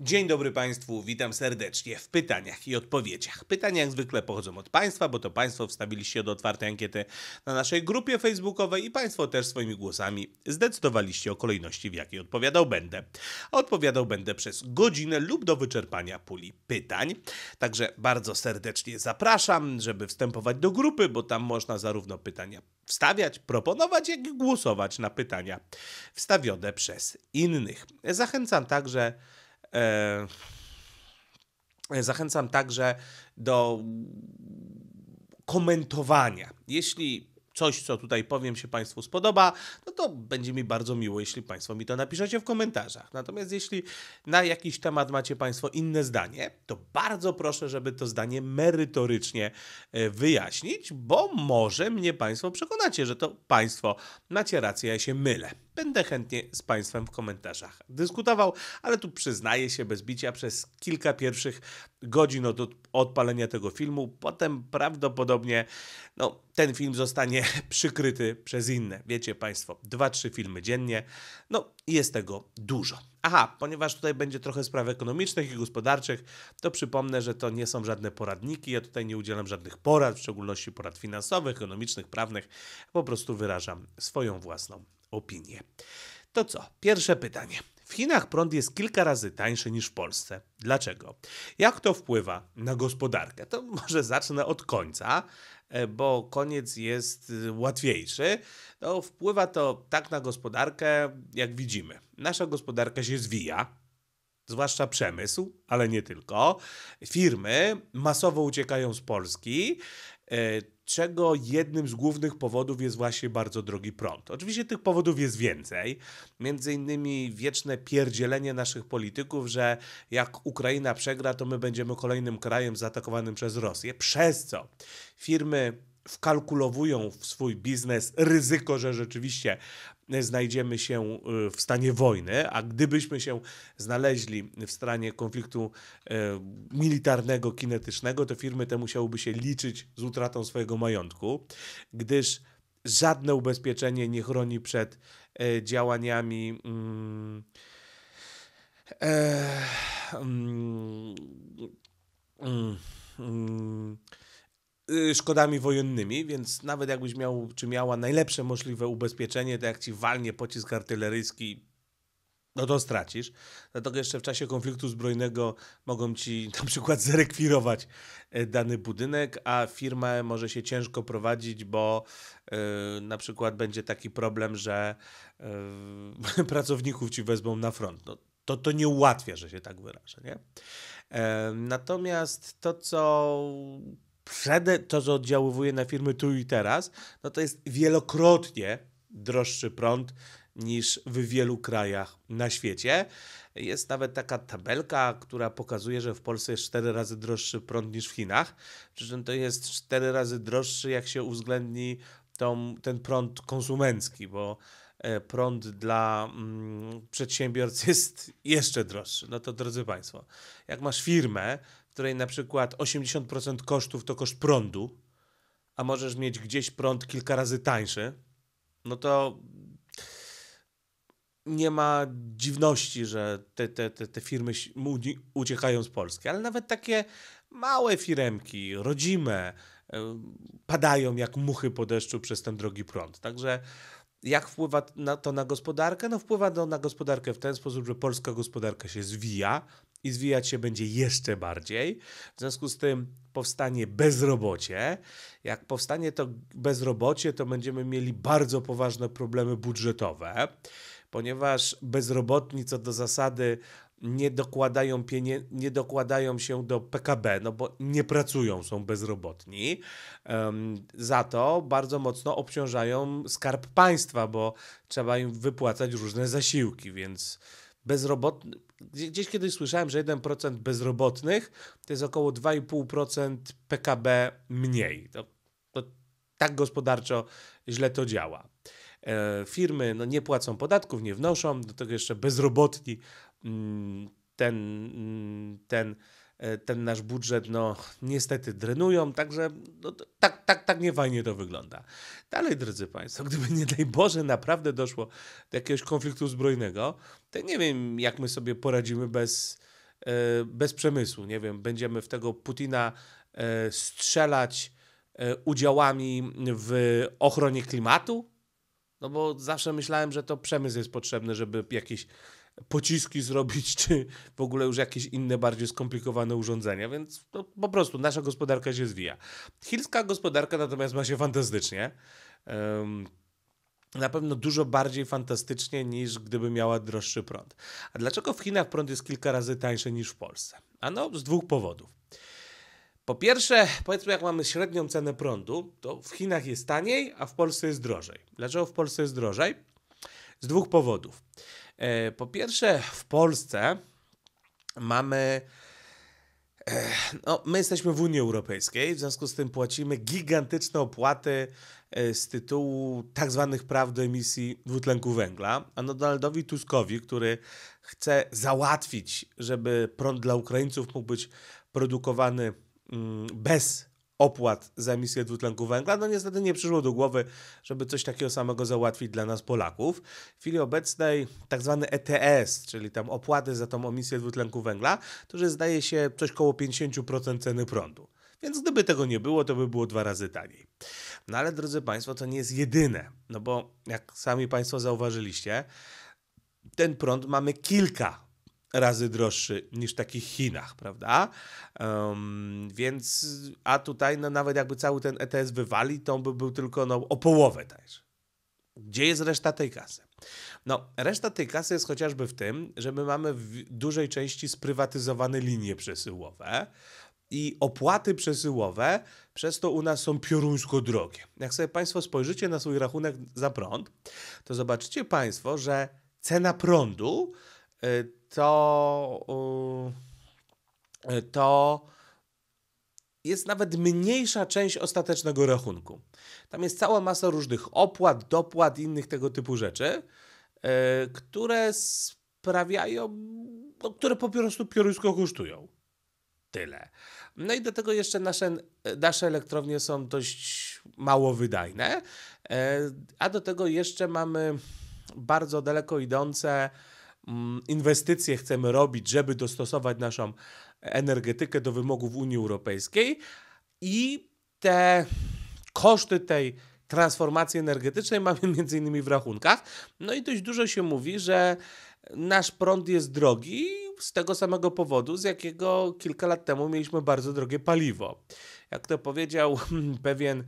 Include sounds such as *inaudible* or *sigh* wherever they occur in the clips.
Dzień dobry Państwu, witam serdecznie w pytaniach i odpowiedziach. Pytania jak zwykle pochodzą od Państwa, bo to Państwo wstawiliście do otwartej ankiety na naszej grupie facebookowej i Państwo też swoimi głosami zdecydowaliście o kolejności, w jakiej odpowiadał będę. Odpowiadał będę przez godzinę lub do wyczerpania puli pytań. Także bardzo serdecznie zapraszam, żeby wstępować do grupy, bo tam można zarówno pytania wstawiać, proponować, jak i głosować na pytania wstawione przez innych. Zachęcam także E, zachęcam także do komentowania. Jeśli coś, co tutaj powiem, się Państwu spodoba, no to będzie mi bardzo miło, jeśli Państwo mi to napiszecie w komentarzach. Natomiast jeśli na jakiś temat macie Państwo inne zdanie, to bardzo proszę, żeby to zdanie merytorycznie e, wyjaśnić, bo może mnie Państwo przekonacie, że to Państwo macie rację, ja się mylę. Będę chętnie z Państwem w komentarzach dyskutował, ale tu przyznaję się bez bicia przez kilka pierwszych godzin od odpalenia tego filmu. Potem prawdopodobnie no, ten film zostanie *laughs* przykryty przez inne. Wiecie Państwo, dwa, trzy filmy dziennie. No, jest tego dużo. Aha, ponieważ tutaj będzie trochę spraw ekonomicznych i gospodarczych, to przypomnę, że to nie są żadne poradniki. Ja tutaj nie udzielam żadnych porad, w szczególności porad finansowych, ekonomicznych, prawnych. Po prostu wyrażam swoją własną opinie. To co? Pierwsze pytanie. W Chinach prąd jest kilka razy tańszy niż w Polsce. Dlaczego? Jak to wpływa na gospodarkę? To *laughs* może zacznę od końca, e, bo koniec jest y, łatwiejszy. No, wpływa to tak na gospodarkę, jak widzimy. Nasza gospodarka się zwija, zwłaszcza przemysł, ale nie tylko. Firmy masowo uciekają z Polski, E, czego jednym z głównych powodów jest właśnie bardzo drogi prąd. Oczywiście tych powodów jest więcej, między innymi wieczne pierdzielenie naszych polityków, że jak Ukraina przegra, to my będziemy kolejnym krajem zaatakowanym przez Rosję, przez co firmy wkalkulowują w swój biznes ryzyko, że rzeczywiście e, znajdziemy się e, w stanie wojny, a gdybyśmy się znaleźli w stanie konfliktu e, militarnego, kinetycznego, to firmy te musiałyby się liczyć z utratą swojego majątku, gdyż żadne ubezpieczenie nie chroni przed działaniami. Mm, mm, mm, mm Y, szkodami wojennymi, więc nawet jakbyś miał, czy miała najlepsze możliwe ubezpieczenie, to jak ci walnie pocisk artyleryjski, no to stracisz. Dlatego jeszcze w czasie konfliktu zbrojnego mogą ci na przykład zerekwirować e, dany budynek, a firma może się ciężko prowadzić, bo yy, na przykład będzie taki problem, że yy, *laughs* pracowników ci wezmą na front. No, to, to nie ułatwia, że się tak wyrażę. Nie? Natomiast to, co przede to, co oddziaływuje na firmy tu i teraz, no to jest wielokrotnie droższy prąd niż w wielu krajach na świecie. Jest nawet taka tabelka, która pokazuje, że w Polsce jest 4 razy droższy prąd niż w Chinach. czyż to jest 4 razy droższy, jak się uwzględni tą, ten prąd konsumencki, bo e, prąd dla mm, jest jeszcze droższy. No to drodzy Państwo, jak masz firmę, której na przykład 80% kosztów to koszt prądu, a możesz mieć gdzieś prąd kilka razy tańszy, no to nie ma dziwności, że te, te, te, te firmy uciekają z Polski, ale nawet takie małe firemki, rodzime, e, padają jak muchy po deszczu przez ten drogi prąd. Także jak wpływa na to na gospodarkę? No wpływa to na gospodarkę w ten sposób, że polska gospodarka się zwija, i zwijać się będzie jeszcze bardziej. W związku z tym powstanie bezrobocie. Jak powstanie to bezrobocie, to będziemy mieli bardzo poważne problemy budżetowe, ponieważ bezrobotni co do zasady nie dokładają, nie dokładają się do PKB, no bo nie pracują, są bezrobotni. Um, za to bardzo mocno obciążają skarb państwa, bo trzeba im wypłacać różne zasiłki, więc bezrobotnych. Gdzieś kiedyś słyszałem, że 1% bezrobotnych to jest około 2,5% PKB mniej. To, to tak gospodarczo źle to działa. E, firmy no, nie płacą podatków, nie wnoszą, do tego jeszcze bezrobotni. Mm, ten, mm, ten E, ten nasz budżet no, niestety drenują, także no, tak, tak, tak niefajnie to wygląda. Dalej, drodzy Państwo, *laughs* gdyby nie daj Boże naprawdę doszło do jakiegoś konfliktu zbrojnego, to nie wiem, jak my sobie poradzimy bez, e, bez przemysłu. Nie wiem, będziemy w tego Putina e, strzelać udziałami w ochronie klimatu? No bo zawsze myślałem, że to przemysł jest potrzebny, żeby jakieś pociski zrobić, czy w ogóle już jakieś inne, bardziej skomplikowane urządzenia, więc no, po prostu nasza gospodarka się zwija. Chińska gospodarka natomiast ma się fantastycznie. Um, na pewno dużo bardziej fantastycznie niż gdyby miała droższy prąd. A dlaczego w Chinach prąd jest kilka razy tańszy niż w Polsce? Ano z dwóch powodów. Po pierwsze, powiedzmy, jak mamy średnią cenę prądu, to w Chinach jest taniej, a w Polsce jest drożej. Dlaczego w Polsce jest drożej? Z dwóch powodów. E, po pierwsze, w Polsce mamy. E, no, my jesteśmy w Unii Europejskiej, w związku z tym płacimy gigantyczne opłaty e, z tytułu tak zwanych praw do emisji dwutlenku węgla. A Donaldowi Tuskowi, który chce załatwić, żeby prąd dla Ukraińców mógł być produkowany mm, bez opłat za emisję dwutlenku węgla. No niestety nie przyszło do głowy, żeby coś takiego samego załatwić dla nas Polaków. W chwili obecnej tak zwany ETS, czyli tam opłaty za tą emisję dwutlenku węgla, to że zdaje się coś koło 50% ceny prądu. Więc gdyby tego nie było, to by było dwa razy taniej. No ale drodzy Państwo, to nie jest jedyne, no bo jak sami Państwo zauważyliście, ten prąd mamy kilka razy droższy niż w takich Chinach, prawda? Um, więc, a tutaj no, nawet jakby cały ten ETS wywali, to on by był tylko no, o połowę tańszy. Gdzie jest reszta tej kasy? No, reszta tej kasy jest chociażby w tym, że my mamy w dużej części sprywatyzowane linie przesyłowe i opłaty przesyłowe przez to u nas są pioruńsko drogie. Jak sobie Państwo spojrzycie na swój rachunek za prąd, to zobaczycie Państwo, że cena prądu y, to, y, to jest nawet mniejsza część ostatecznego rachunku. Tam jest cała masa różnych opłat, dopłat, innych tego typu rzeczy, y, które sprawiają, no, które po prostu piorusko kosztują. Tyle. No i do tego jeszcze nasze, nasze elektrownie są dość mało wydajne, y, a do tego jeszcze mamy bardzo daleko idące Mm, inwestycje chcemy robić, żeby dostosować naszą energetykę do wymogów Unii Europejskiej i te koszty tej transformacji energetycznej mamy *laughs* między innymi w rachunkach. No i dość dużo się mówi, że nasz prąd jest drogi z tego samego powodu, z jakiego kilka lat temu mieliśmy bardzo drogie paliwo. Jak to powiedział hmm, pewien e,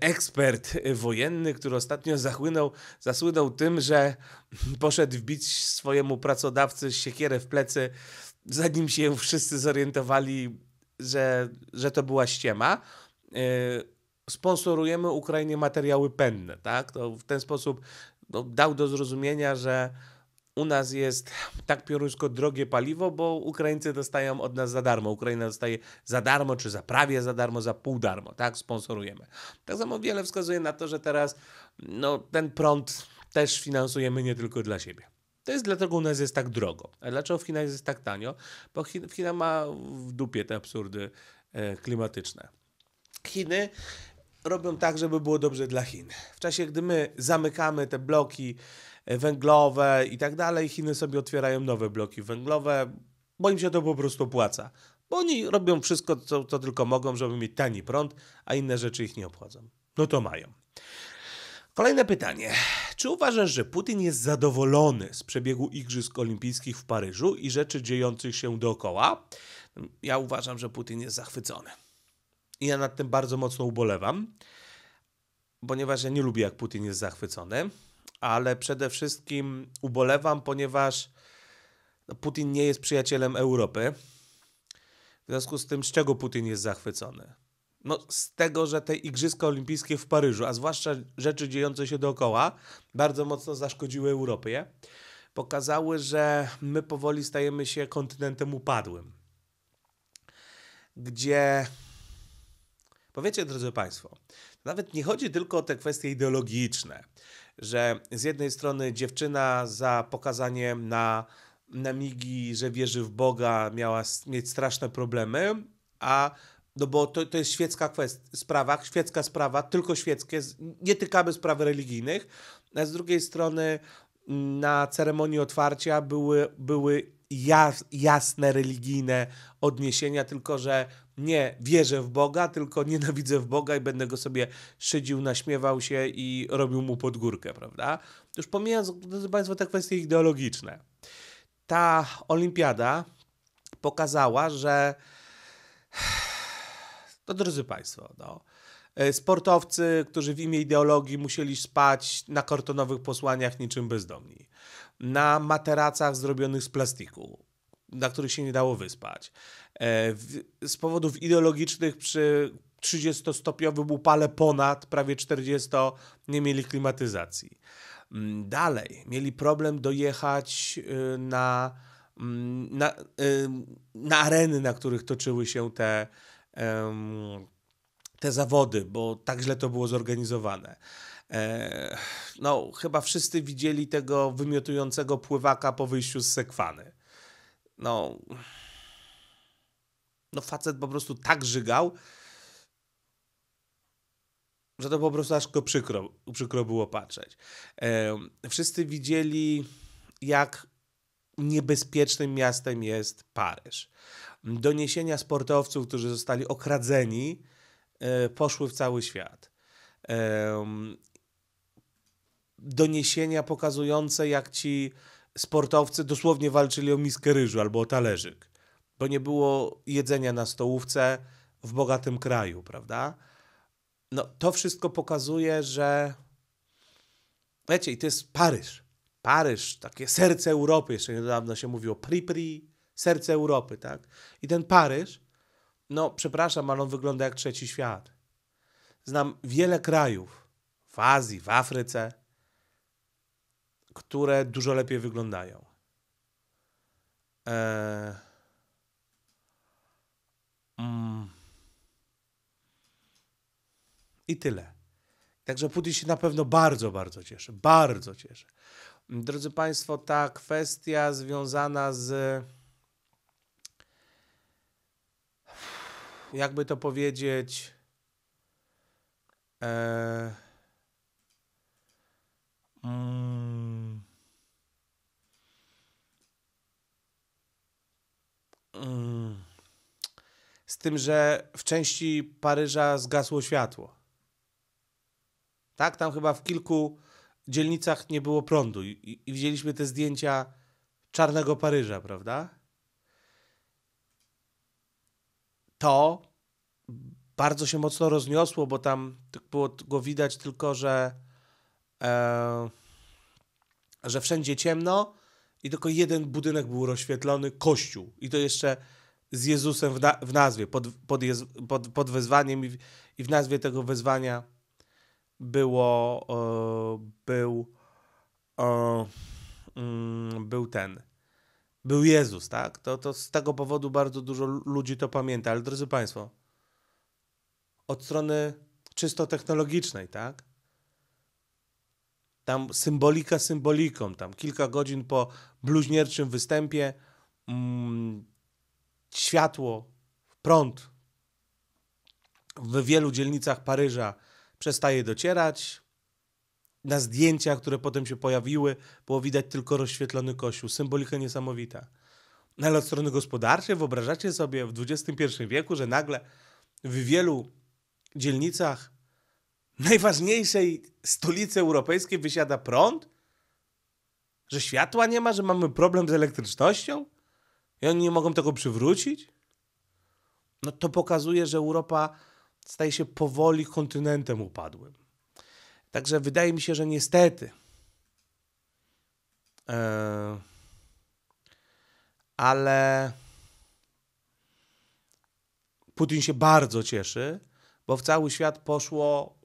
ekspert wojenny, który ostatnio zachłynął, zasłynął tym, że poszedł wbić swojemu pracodawcy siekierę w plecy, zanim się wszyscy zorientowali, że, że to była ściema e, sponsorujemy Ukrainie materiały penne, tak? To w ten sposób no, dał do zrozumienia, że u nas jest tak pioruńsko drogie paliwo, bo Ukraińcy dostają od nas za darmo. Ukraina dostaje za darmo, czy za prawie za darmo, za pół darmo, tak? Sponsorujemy. Tak samo wiele wskazuje na to, że teraz no, ten prąd też finansujemy nie tylko dla siebie. To jest dlatego u nas jest tak drogo. A dlaczego w Chinach jest tak tanio? Bo Chin, China ma w dupie te absurdy e, klimatyczne. Chiny robią tak, żeby było dobrze dla Chin. W czasie, gdy my zamykamy te bloki, węglowe i tak dalej. Chiny sobie otwierają nowe bloki węglowe, bo im się to po prostu opłaca. Bo oni robią wszystko, co, co tylko mogą, żeby mieć tani prąd, a inne rzeczy ich nie obchodzą. No to mają. Kolejne pytanie. Czy uważasz, że Putin jest zadowolony z przebiegu Igrzysk Olimpijskich w Paryżu i rzeczy dziejących się dookoła? Ja uważam, że Putin jest zachwycony. I ja nad tym bardzo mocno ubolewam, ponieważ ja nie lubię, jak Putin jest zachwycony ale przede wszystkim ubolewam, ponieważ no, Putin nie jest przyjacielem Europy. W związku z tym, z czego Putin jest zachwycony? No, z tego, że te Igrzyska Olimpijskie w Paryżu, a zwłaszcza rzeczy dziejące się dookoła, bardzo mocno zaszkodziły Europie. Pokazały, że my powoli stajemy się kontynentem upadłym. Gdzie. Powiecie, drodzy Państwo, nawet nie chodzi tylko o te kwestie ideologiczne, że z jednej strony dziewczyna za pokazaniem na, na migi, że wierzy w Boga, miała mieć straszne problemy, a no bo to, to jest świecka kwest, sprawa, świecka sprawa, tylko świeckie, nie tykamy spraw religijnych, a z drugiej strony na ceremonii otwarcia były, były jasne religijne odniesienia, tylko że nie wierzę w Boga, tylko nienawidzę w Boga i będę go sobie szydził, naśmiewał się i robił mu podgórkę prawda? Już pomijając, drodzy Państwo, te kwestie ideologiczne. Ta olimpiada pokazała, że. No, drodzy Państwo, no, E, sportowcy, którzy w imię ideologii musieli spać na kartonowych posłaniach niczym bezdomni, na materacach zrobionych z plastiku, na których się nie dało wyspać. E, z powodów ideologicznych przy 30-stopniowym upale ponad, prawie 40, nie mieli klimatyzacji. Mm, dalej, mieli problem dojechać y, na, mm, na, y, na areny, na których toczyły się te, te zawody, bo tak źle to było zorganizowane. E, no, chyba wszyscy widzieli tego wymiotującego pływaka po wyjściu z sekwany. No, no facet po prostu tak żygał, że to po prostu aż go przykro, przykro było patrzeć. E, wszyscy widzieli, jak niebezpiecznym miastem jest Paryż. Doniesienia sportowców, którzy zostali okradzeni, E, poszły w cały świat. Doniesienia pokazujące, jak ci sportowcy dosłownie walczyli o miskę ryżu albo o talerzyk, bo nie było jedzenia na stołówce w bogatym kraju, prawda? No, to wszystko pokazuje, że. Wiecie, i to jest Paryż. Paryż, takie serce Europy, jeszcze niedawno się mówiło Pripri, serce Europy, tak? I ten Paryż no przepraszam, ale on wygląda jak trzeci świat. Znam wiele krajów w Azji, w Afryce, które dużo lepiej wyglądają. Eee... Mm. I tyle. Także Putin się na pewno bardzo, bardzo cieszy. Bardzo cieszy. Drodzy Państwo, ta kwestia związana z jakby to powiedzieć, e, mm, mm, z tym, że w części Paryża zgasło światło. Tak, tam chyba w kilku dzielnicach nie było prądu i, i widzieliśmy te zdjęcia czarnego Paryża, prawda? to bardzo się mocno rozniosło, bo tam było go widać tylko, że, e, że wszędzie ciemno i tylko jeden budynek był rozświetlony, kościół. I to jeszcze z Jezusem w, na, w nazwie, pod, pod, pod, pod wezwaniem i w, i w, nazwie tego wezwania było, e, był, e, mm, był ten, był Jezus, tak? To, to z tego powodu bardzo dużo ludzi to pamięta. Ale drodzy Państwo, od strony czysto technologicznej, tak? Tam symbolika symboliką, tam kilka godzin po bluźnierczym występie mm, światło, prąd w wielu dzielnicach Paryża przestaje docierać, na zdjęciach, które potem się pojawiły, było widać tylko rozświetlony kościół. Symbolika niesamowita. No ale od strony gospodarczej wyobrażacie sobie w XXI wieku, że nagle w wielu dzielnicach najważniejszej stolicy europejskiej wysiada prąd? Że światła nie ma, że mamy problem z elektrycznością? I oni nie mogą tego przywrócić? No to pokazuje, że Europa staje się powoli kontynentem upadłym. Także wydaje mi się, że niestety. E, ale Putin się bardzo cieszy, bo w cały świat poszło,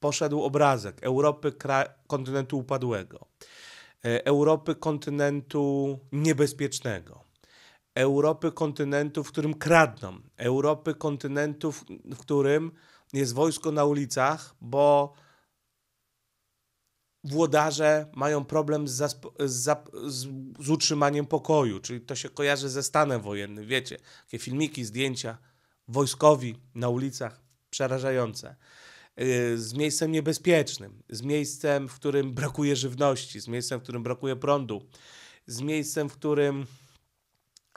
poszedł obrazek Europy kontynentu upadłego, e, Europy kontynentu niebezpiecznego, Europy kontynentu, w którym kradną, Europy kontynentu, w którym jest wojsko na ulicach, bo włodarze mają problem z, z, z, utrzymaniem pokoju, czyli to się kojarzy ze stanem wojennym, wiecie, takie filmiki, zdjęcia, wojskowi na ulicach, przerażające. Y, z miejscem niebezpiecznym, z miejscem, w którym brakuje żywności, z miejscem, w którym brakuje prądu, z miejscem, w którym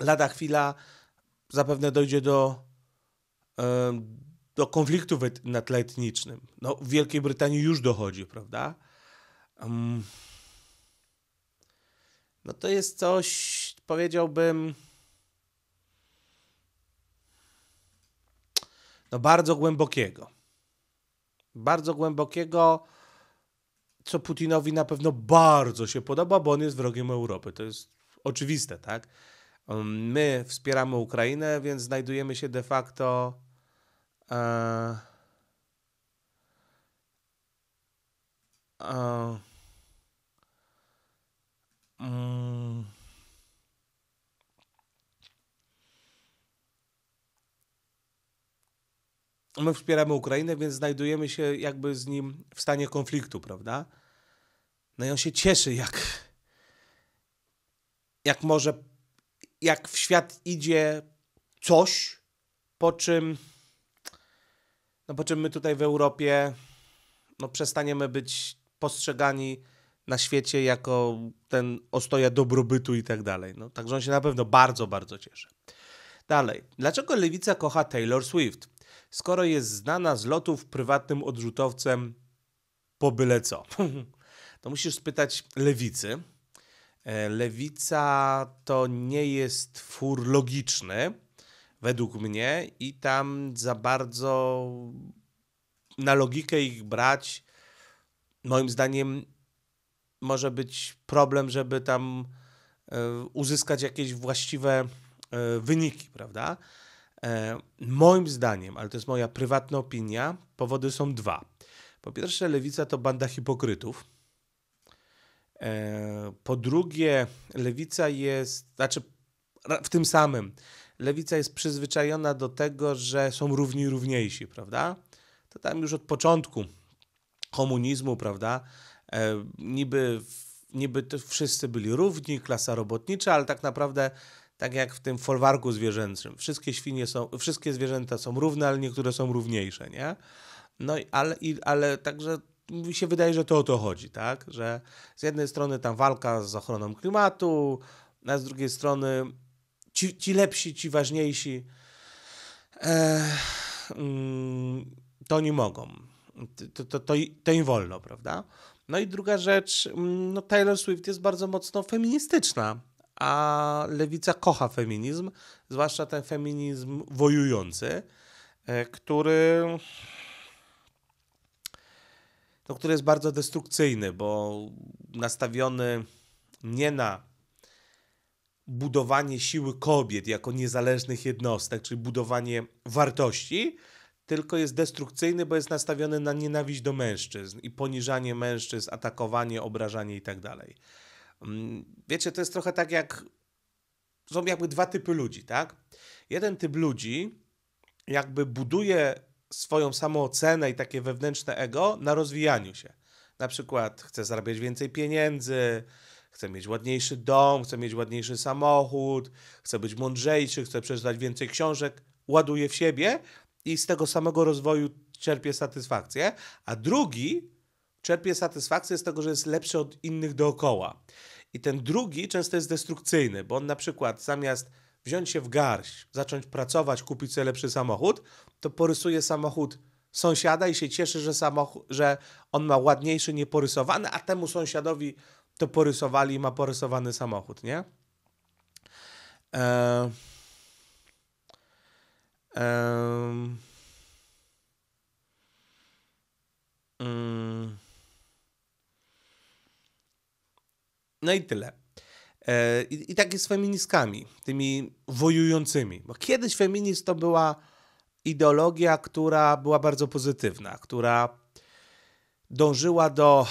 lada chwila zapewne dojdzie do, y, do konfliktu na tle etnicznym. No, w Wielkiej Brytanii już dochodzi, prawda? Um, no to jest coś, powiedziałbym, no bardzo głębokiego. Bardzo głębokiego, co Putinowi na pewno bardzo się podoba, bo on jest wrogiem Europy. To jest oczywiste, tak? My wspieramy Ukrainę, więc znajdujemy się de facto. E, e Mm. My wspieramy Ukrainę, więc znajdujemy się jakby z nim w stanie konfliktu, prawda? No i on się cieszy, jak, jak może, jak w świat idzie coś, po czym, no po czym my tutaj w Europie no przestaniemy być postrzegani na świecie jako ten ostoja dobrobytu i tak dalej. No, także on się na pewno bardzo, bardzo cieszy. Dalej. Dlaczego lewica kocha Taylor Swift? Skoro jest znana z lotów prywatnym odrzutowcem po byle co. *laughs* to musisz spytać lewicy. E, lewica to nie jest twór logiczny, według mnie, i tam za bardzo na logikę ich brać, moim zdaniem, może być problem, żeby tam e, uzyskać jakieś właściwe e, wyniki, prawda? E, moim zdaniem, ale to jest moja prywatna opinia, powody są dwa. Po pierwsze, lewica to banda hipokrytów. Po drugie, lewica jest, znaczy w tym samym, lewica jest przyzwyczajona do tego, że są równi równiejsi, prawda? To tam już od początku komunizmu, prawda? E, niby, niby wszyscy byli równi, klasa robotnicza, ale tak naprawdę tak jak w tym folwarku zwierzęcym. Wszystkie świnie są, wszystkie zwierzęta są równe, ale niektóre są równiejsze, nie? No ale, i, ale także mi się wydaje, że to o to chodzi, tak? Że z jednej strony tam walka z ochroną klimatu, a z drugiej strony ci, ci lepsi, ci ważniejsi e, mm, to nie mogą. To, to, to, to im wolno, prawda? No i druga rzecz, mm, no Taylor Swift jest bardzo mocno feministyczna, a lewica kocha feminizm, zwłaszcza ten feminizm wojujący, e, który no, który jest bardzo destrukcyjny, bo nastawiony nie na budowanie siły kobiet jako niezależnych jednostek, czyli budowanie wartości, tylko jest destrukcyjny, bo jest nastawiony na nienawiść do mężczyzn i poniżanie mężczyzn, atakowanie, obrażanie i tak dalej. Mm, wiecie, to jest trochę tak jak. Są jakby dwa typy ludzi, tak? Jeden typ ludzi jakby buduje swoją samoocenę i takie wewnętrzne ego na rozwijaniu się. Na przykład chce zarabiać więcej pieniędzy, chce mieć ładniejszy dom, chce mieć ładniejszy samochód, chce być mądrzejszy, chce przeczytać więcej książek, ładuje w siebie, i z tego samego rozwoju czerpie satysfakcję, a drugi czerpie satysfakcję z tego, że jest lepszy od innych dookoła. I ten drugi często jest destrukcyjny, bo on na przykład zamiast wziąć się w garść, zacząć pracować, kupić sobie lepszy samochód, to porysuje samochód sąsiada i się cieszy, że, że on ma ładniejszy, nieporysowany, a temu sąsiadowi to porysowali i ma porysowany samochód, nie? Eee... Mm. no i tyle. E, i, I tak jest z feministkami, tymi wojującymi. Bo kiedyś feminizm to była ideologia, która była bardzo pozytywna, która dążyła do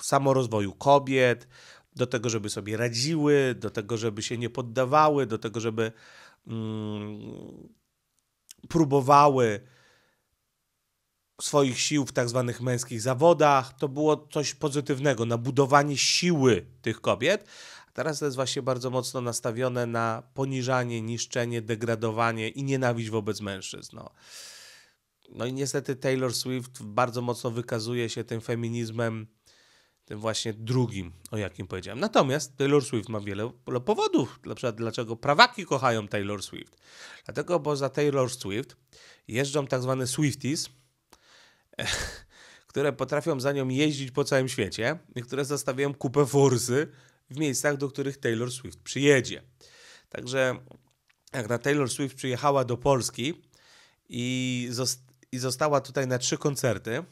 samorozwoju kobiet, do tego, żeby sobie radziły, do tego, żeby się nie poddawały, do tego, żeby mm, próbowały swoich sił w tak zwanych męskich zawodach, to było coś pozytywnego, na budowanie siły tych kobiet. A teraz to jest właśnie bardzo mocno nastawione na poniżanie, niszczenie, degradowanie i nienawiść wobec mężczyzn. No. no i niestety Taylor Swift bardzo mocno wykazuje się tym feminizmem tym właśnie drugim, o jakim powiedziałem. Natomiast Taylor Swift ma wiele powodów, na przykład dlaczego prawaki kochają Taylor Swift. Dlatego, bo za Taylor Swift jeżdżą tak zwane Swifties, *laughs* które potrafią za nią jeździć po całym świecie i które zostawiają kupę forsy w miejscach, do których Taylor Swift przyjedzie. Także jak na Taylor Swift przyjechała do Polski i, zost i została tutaj na trzy koncerty,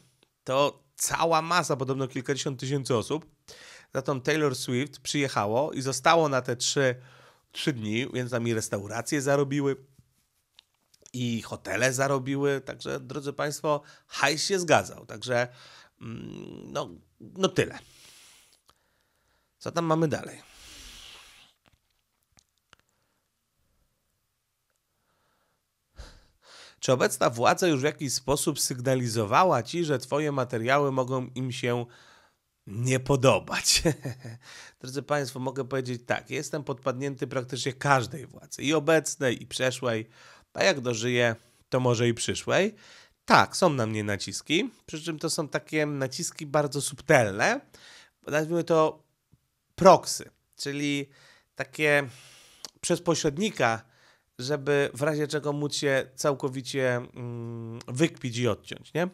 to cała masa, podobno kilkadziesiąt tysięcy osób. Zatem Taylor Swift przyjechało i zostało na te trzy, trzy dni, więc tam i restauracje zarobiły, i hotele zarobiły. Także, drodzy Państwo, hajs się zgadzał. Także, mm, no, no tyle. Co tam mamy dalej? Czy obecna władza już w jakiś sposób sygnalizowała ci, że twoje materiały mogą im się nie podobać. *laughs* Drodzy Państwo, mogę powiedzieć tak, jestem podpadnięty praktycznie każdej władzy, i obecnej, i przeszłej, a jak dożyję, to może i przyszłej. Tak, są na mnie naciski, przy czym to są takie naciski bardzo subtelne, nazwijmy to proksy, czyli takie przez pośrednika żeby w razie czego móc się całkowicie mm, wykpić i odciąć, nie?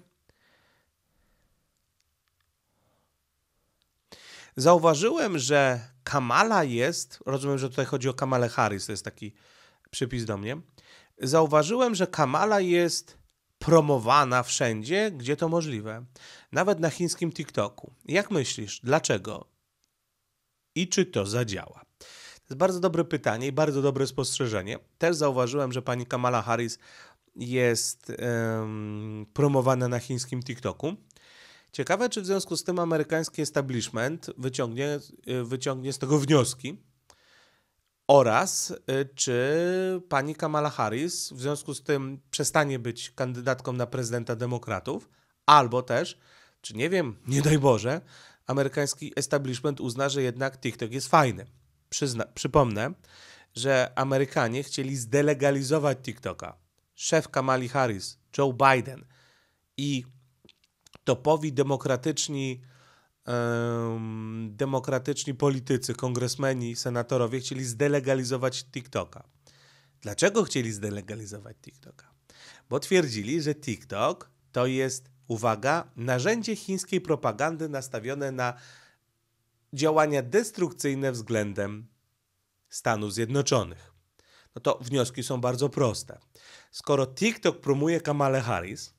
Zauważyłem, że Kamala jest, rozumiem, że tutaj chodzi o Kamale Harris, to jest taki przypis do mnie. Zauważyłem, że Kamala jest promowana wszędzie, gdzie to możliwe. Nawet na chińskim TikToku. Jak myślisz, dlaczego? I czy to zadziała? jest bardzo dobre pytanie i bardzo dobre spostrzeżenie. Też zauważyłem, że pani Kamala Harris jest um, promowana na chińskim TikToku. Ciekawe, czy w związku z tym amerykański establishment wyciągnie, e, wyciągnie z tego wnioski oraz e, czy pani Kamala Harris w związku z tym przestanie być kandydatką na prezydenta demokratów, albo też, czy nie wiem, nie daj Boże, amerykański establishment uzna, że jednak TikTok jest fajny. Przyzna przypomnę, że Amerykanie chcieli zdelegalizować TikToka. Szef Kamali Harris, Joe Biden i topowi demokratyczni, um, demokratyczni politycy, kongresmeni, senatorowie chcieli zdelegalizować TikToka. Dlaczego chcieli zdelegalizować TikToka? Bo twierdzili, że TikTok to jest, uwaga, narzędzie chińskiej propagandy nastawione na działania destrukcyjne względem Stanów Zjednoczonych. No to wnioski są bardzo proste. Skoro TikTok promuje Kamale Harris,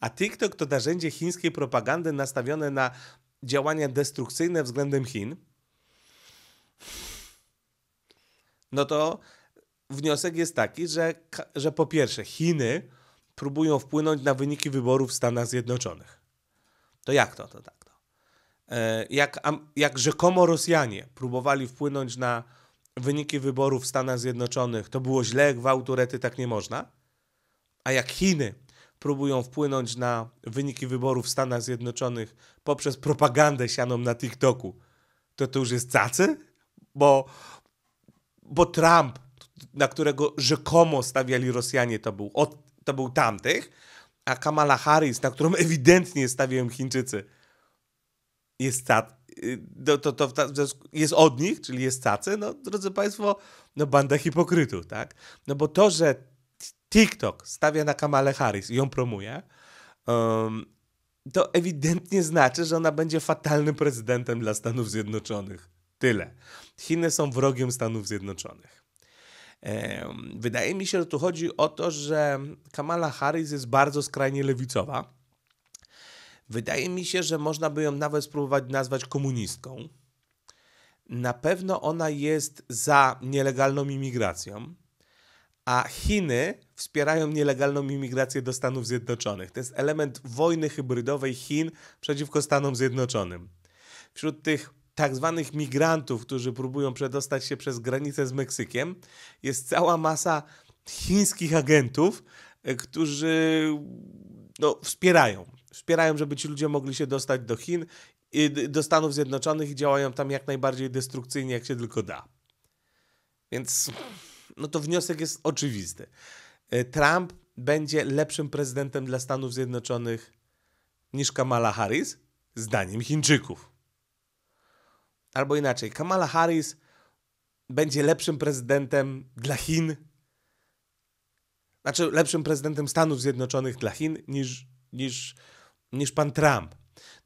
a TikTok to narzędzie chińskiej propagandy nastawione na działania destrukcyjne względem Chin, no to wniosek jest taki, że, że po pierwsze Chiny próbują wpłynąć na wyniki wyborów w Stanach Zjednoczonych. To jak to, to tak? E, jak, jak rzekomo Rosjanie próbowali wpłynąć na wyniki wyborów w Stanach Zjednoczonych, to było źle, gwałt, urety, tak nie można. A jak Chiny próbują wpłynąć na wyniki wyborów w Stanach Zjednoczonych poprzez propagandę sianą na TikToku, to to już jest cacy? Bo, bo Trump, na którego rzekomo stawiali Rosjanie, to był, od, to był tamtych, a Kamala Harris, na którą ewidentnie stawiają Chińczycy – jest y, no to, to, to, jest od nich, czyli jest tacy, no drodzy Państwo, no banda hipokrytów, tak? No bo to, że TikTok stawia na Kamale Harris i ją promuje, um, to ewidentnie znaczy, że ona będzie fatalnym prezydentem dla Stanów Zjednoczonych. Tyle. Chiny są wrogiem Stanów Zjednoczonych. Um, wydaje mi się, że tu chodzi o to, że Kamala Harris jest bardzo skrajnie lewicowa Wydaje mi się, że można by ją nawet spróbować nazwać komunistką. Na pewno ona jest za nielegalną imigracją, a Chiny wspierają nielegalną imigrację do Stanów Zjednoczonych. To jest element wojny hybrydowej Chin przeciwko Stanom Zjednoczonym. Wśród tych tak zwanych migrantów, którzy próbują przedostać się przez granicę z Meksykiem, jest cała masa chińskich agentów, e, którzy no, wspierają wspierają, żeby ci ludzie mogli się dostać do Chin, do Stanów Zjednoczonych i działają tam jak najbardziej destrukcyjnie, jak się tylko da. Więc no to wniosek jest oczywisty. E, Trump będzie lepszym prezydentem dla Stanów Zjednoczonych niż Kamala Harris, zdaniem Chińczyków. Albo inaczej, Kamala Harris będzie lepszym prezydentem dla Chin, znaczy lepszym prezydentem Stanów Zjednoczonych dla Chin niż, niż niż pan Trump.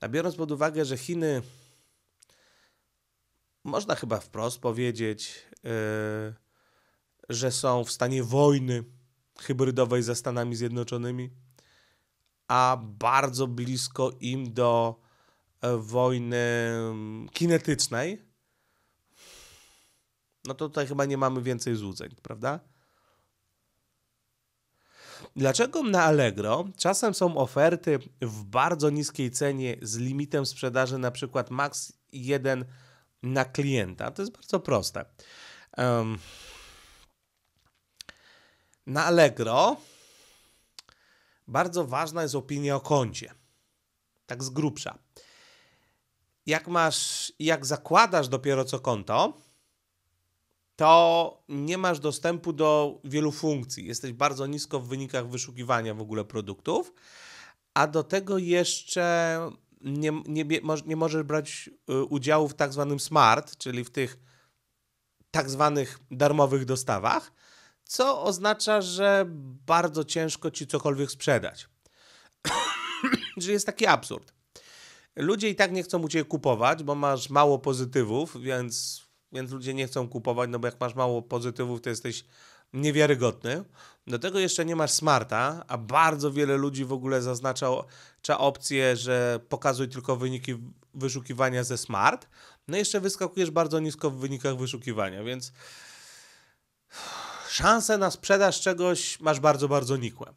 A biorąc pod uwagę, że Chiny, można chyba wprost powiedzieć, yy, że są w stanie wojny hybrydowej ze Stanami Zjednoczonymi, a bardzo blisko im do e, wojny kinetycznej, no to tutaj chyba nie mamy więcej złudzeń, prawda? Dlaczego na Allegro czasem są oferty w bardzo niskiej cenie z limitem sprzedaży na przykład max 1 na klienta? To jest bardzo proste. Um, na Allegro bardzo ważna jest opinia o koncie. Tak z grubsza. Jak masz, jak zakładasz dopiero co konto, to nie masz dostępu do wielu funkcji. Jesteś bardzo nisko w wynikach wyszukiwania w ogóle produktów, a do tego jeszcze nie, nie, nie możesz brać y, udziału w tak zwanym smart, czyli w tych tak zwanych darmowych dostawach, co oznacza, że bardzo ciężko ci cokolwiek sprzedać. *coughs* Czyli jest taki absurd. Ludzie i tak nie chcą u ciebie kupować, bo masz mało pozytywów, więc więc ludzie nie chcą kupować, no bo jak masz mało pozytywów, to jesteś niewiarygodny. Do tego jeszcze nie masz smarta, a bardzo wiele ludzi w ogóle zaznacza opcję, że pokazuj tylko wyniki wyszukiwania ze smart. No i jeszcze wyskakujesz bardzo nisko w wynikach wyszukiwania, więc szanse na sprzedaż czegoś masz bardzo, bardzo nikłe.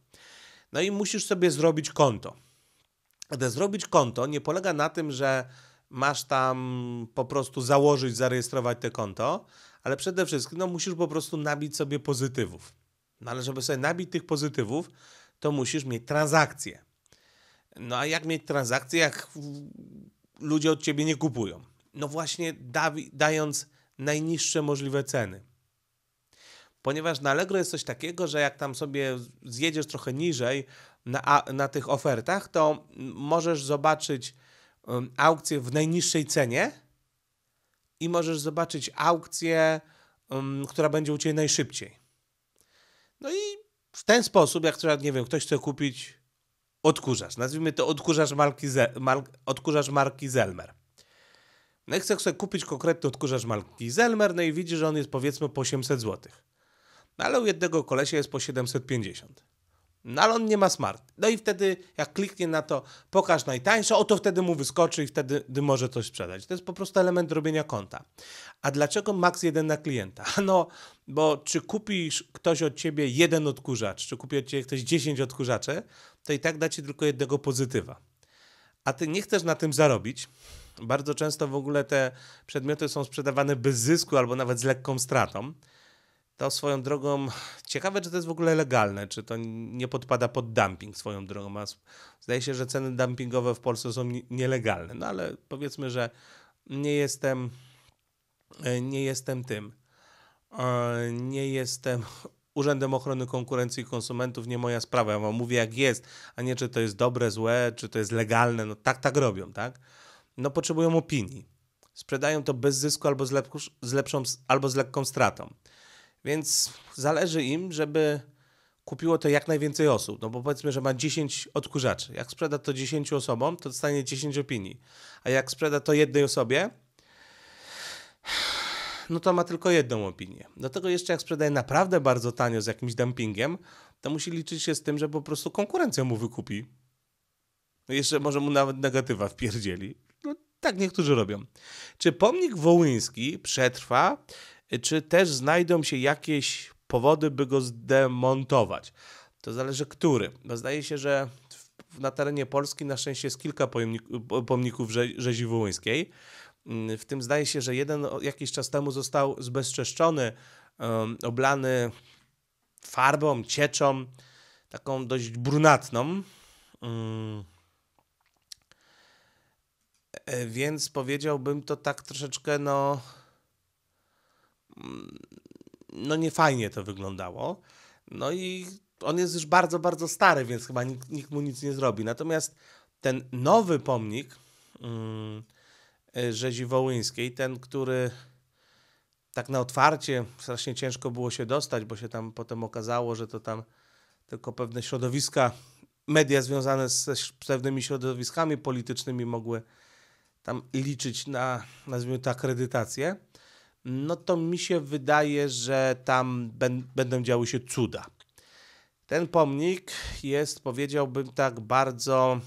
No i musisz sobie zrobić konto. Gdy zrobić konto nie polega na tym, że masz tam po prostu założyć, zarejestrować te konto, ale przede wszystkim no, musisz po prostu nabić sobie pozytywów. No ale żeby sobie nabić tych pozytywów, to musisz mieć transakcje. No a jak mieć transakcje, jak ludzie od ciebie nie kupują? No właśnie da, dając najniższe możliwe ceny. Ponieważ na Allegro jest coś takiego, że jak tam sobie zjedziesz trochę niżej na, na tych ofertach, to możesz zobaczyć Um, aukcję w najniższej cenie i możesz zobaczyć aukcję, um, która będzie u Ciebie najszybciej. No i w ten sposób, jak trzeba, nie wiem, ktoś chce kupić odkurzacz, nazwijmy to odkurzacz marki, Ze odkurzacz marki Zelmer. No i chce sobie kupić konkretny odkurzacz marki Zelmer, no i widzi, że on jest powiedzmy po 800 zł. No ale u jednego kolesia jest po 750. No ale on nie ma smart. No i wtedy, jak kliknie na to, pokaż najtańsze, o to wtedy mu wyskoczy i wtedy może coś sprzedać. To jest po prostu element robienia konta. A dlaczego max jeden na klienta? *laughs* No, bo czy kupisz ktoś od ciebie jeden odkurzacz, czy kupi od ciebie ktoś 10 odkurzaczy, to i tak da ci tylko jednego pozytywa. A ty nie chcesz na tym zarobić. Bardzo często w ogóle te przedmioty są sprzedawane bez zysku albo nawet z lekką stratą. To swoją drogą, ciekawe, czy to jest w ogóle legalne, czy to nie podpada pod dumping swoją drogą. A zdaje się, że ceny dumpingowe w Polsce są nielegalne, no ale powiedzmy, że nie jestem, e, nie jestem tym. E, nie jestem *laughs* Urzędem Ochrony Konkurencji i Konsumentów, nie moja sprawa. Ja wam mówię, jak jest, a nie czy to jest dobre, złe, czy to jest legalne. No tak, tak robią, tak? No potrzebują opinii. Sprzedają to bez zysku albo z, lepsz, z lepszą, albo z lekką stratą. Więc zależy im, żeby kupiło to jak najwięcej osób. No bo powiedzmy, że ma 10 odkurzaczy. Jak sprzeda to 10 osobom, to dostanie 10 opinii. A jak sprzeda to jednej osobie, no to ma tylko jedną opinię. Do tego jeszcze jak sprzedaje naprawdę bardzo tanio z jakimś dumpingiem, to musi liczyć się z tym, że po prostu konkurencja mu wykupi. No jeszcze może mu nawet negatywa wpierdzieli. No, tak niektórzy robią. Czy pomnik wołyński przetrwa czy też znajdą się jakieś powody, by go zdemontować. To zależy który. Bo zdaje się, że na terenie Polski na szczęście jest kilka pomników rzezi wołyńskiej. Mm, w tym zdaje się, że jeden jakiś czas temu został zbezczeszczony, oblany farbą, cieczą, taką dość brunatną. Mm. E, więc powiedziałbym to tak troszeczkę, no, Mm, no niefajnie to wyglądało. No i on jest już bardzo, bardzo stary, więc chyba nikt, nikt mu nic nie zrobi. Natomiast ten nowy pomnik yy, rzezi wołyńskiej, ten, który tak na otwarcie strasznie ciężko było się dostać, bo się tam potem okazało, że to tam tylko pewne środowiska, media związane z, z pewnymi środowiskami politycznymi mogły tam liczyć na, nazwijmy to, akredytację no to mi się wydaje, że tam będą działy się cuda. Ten pomnik jest, powiedziałbym tak, bardzo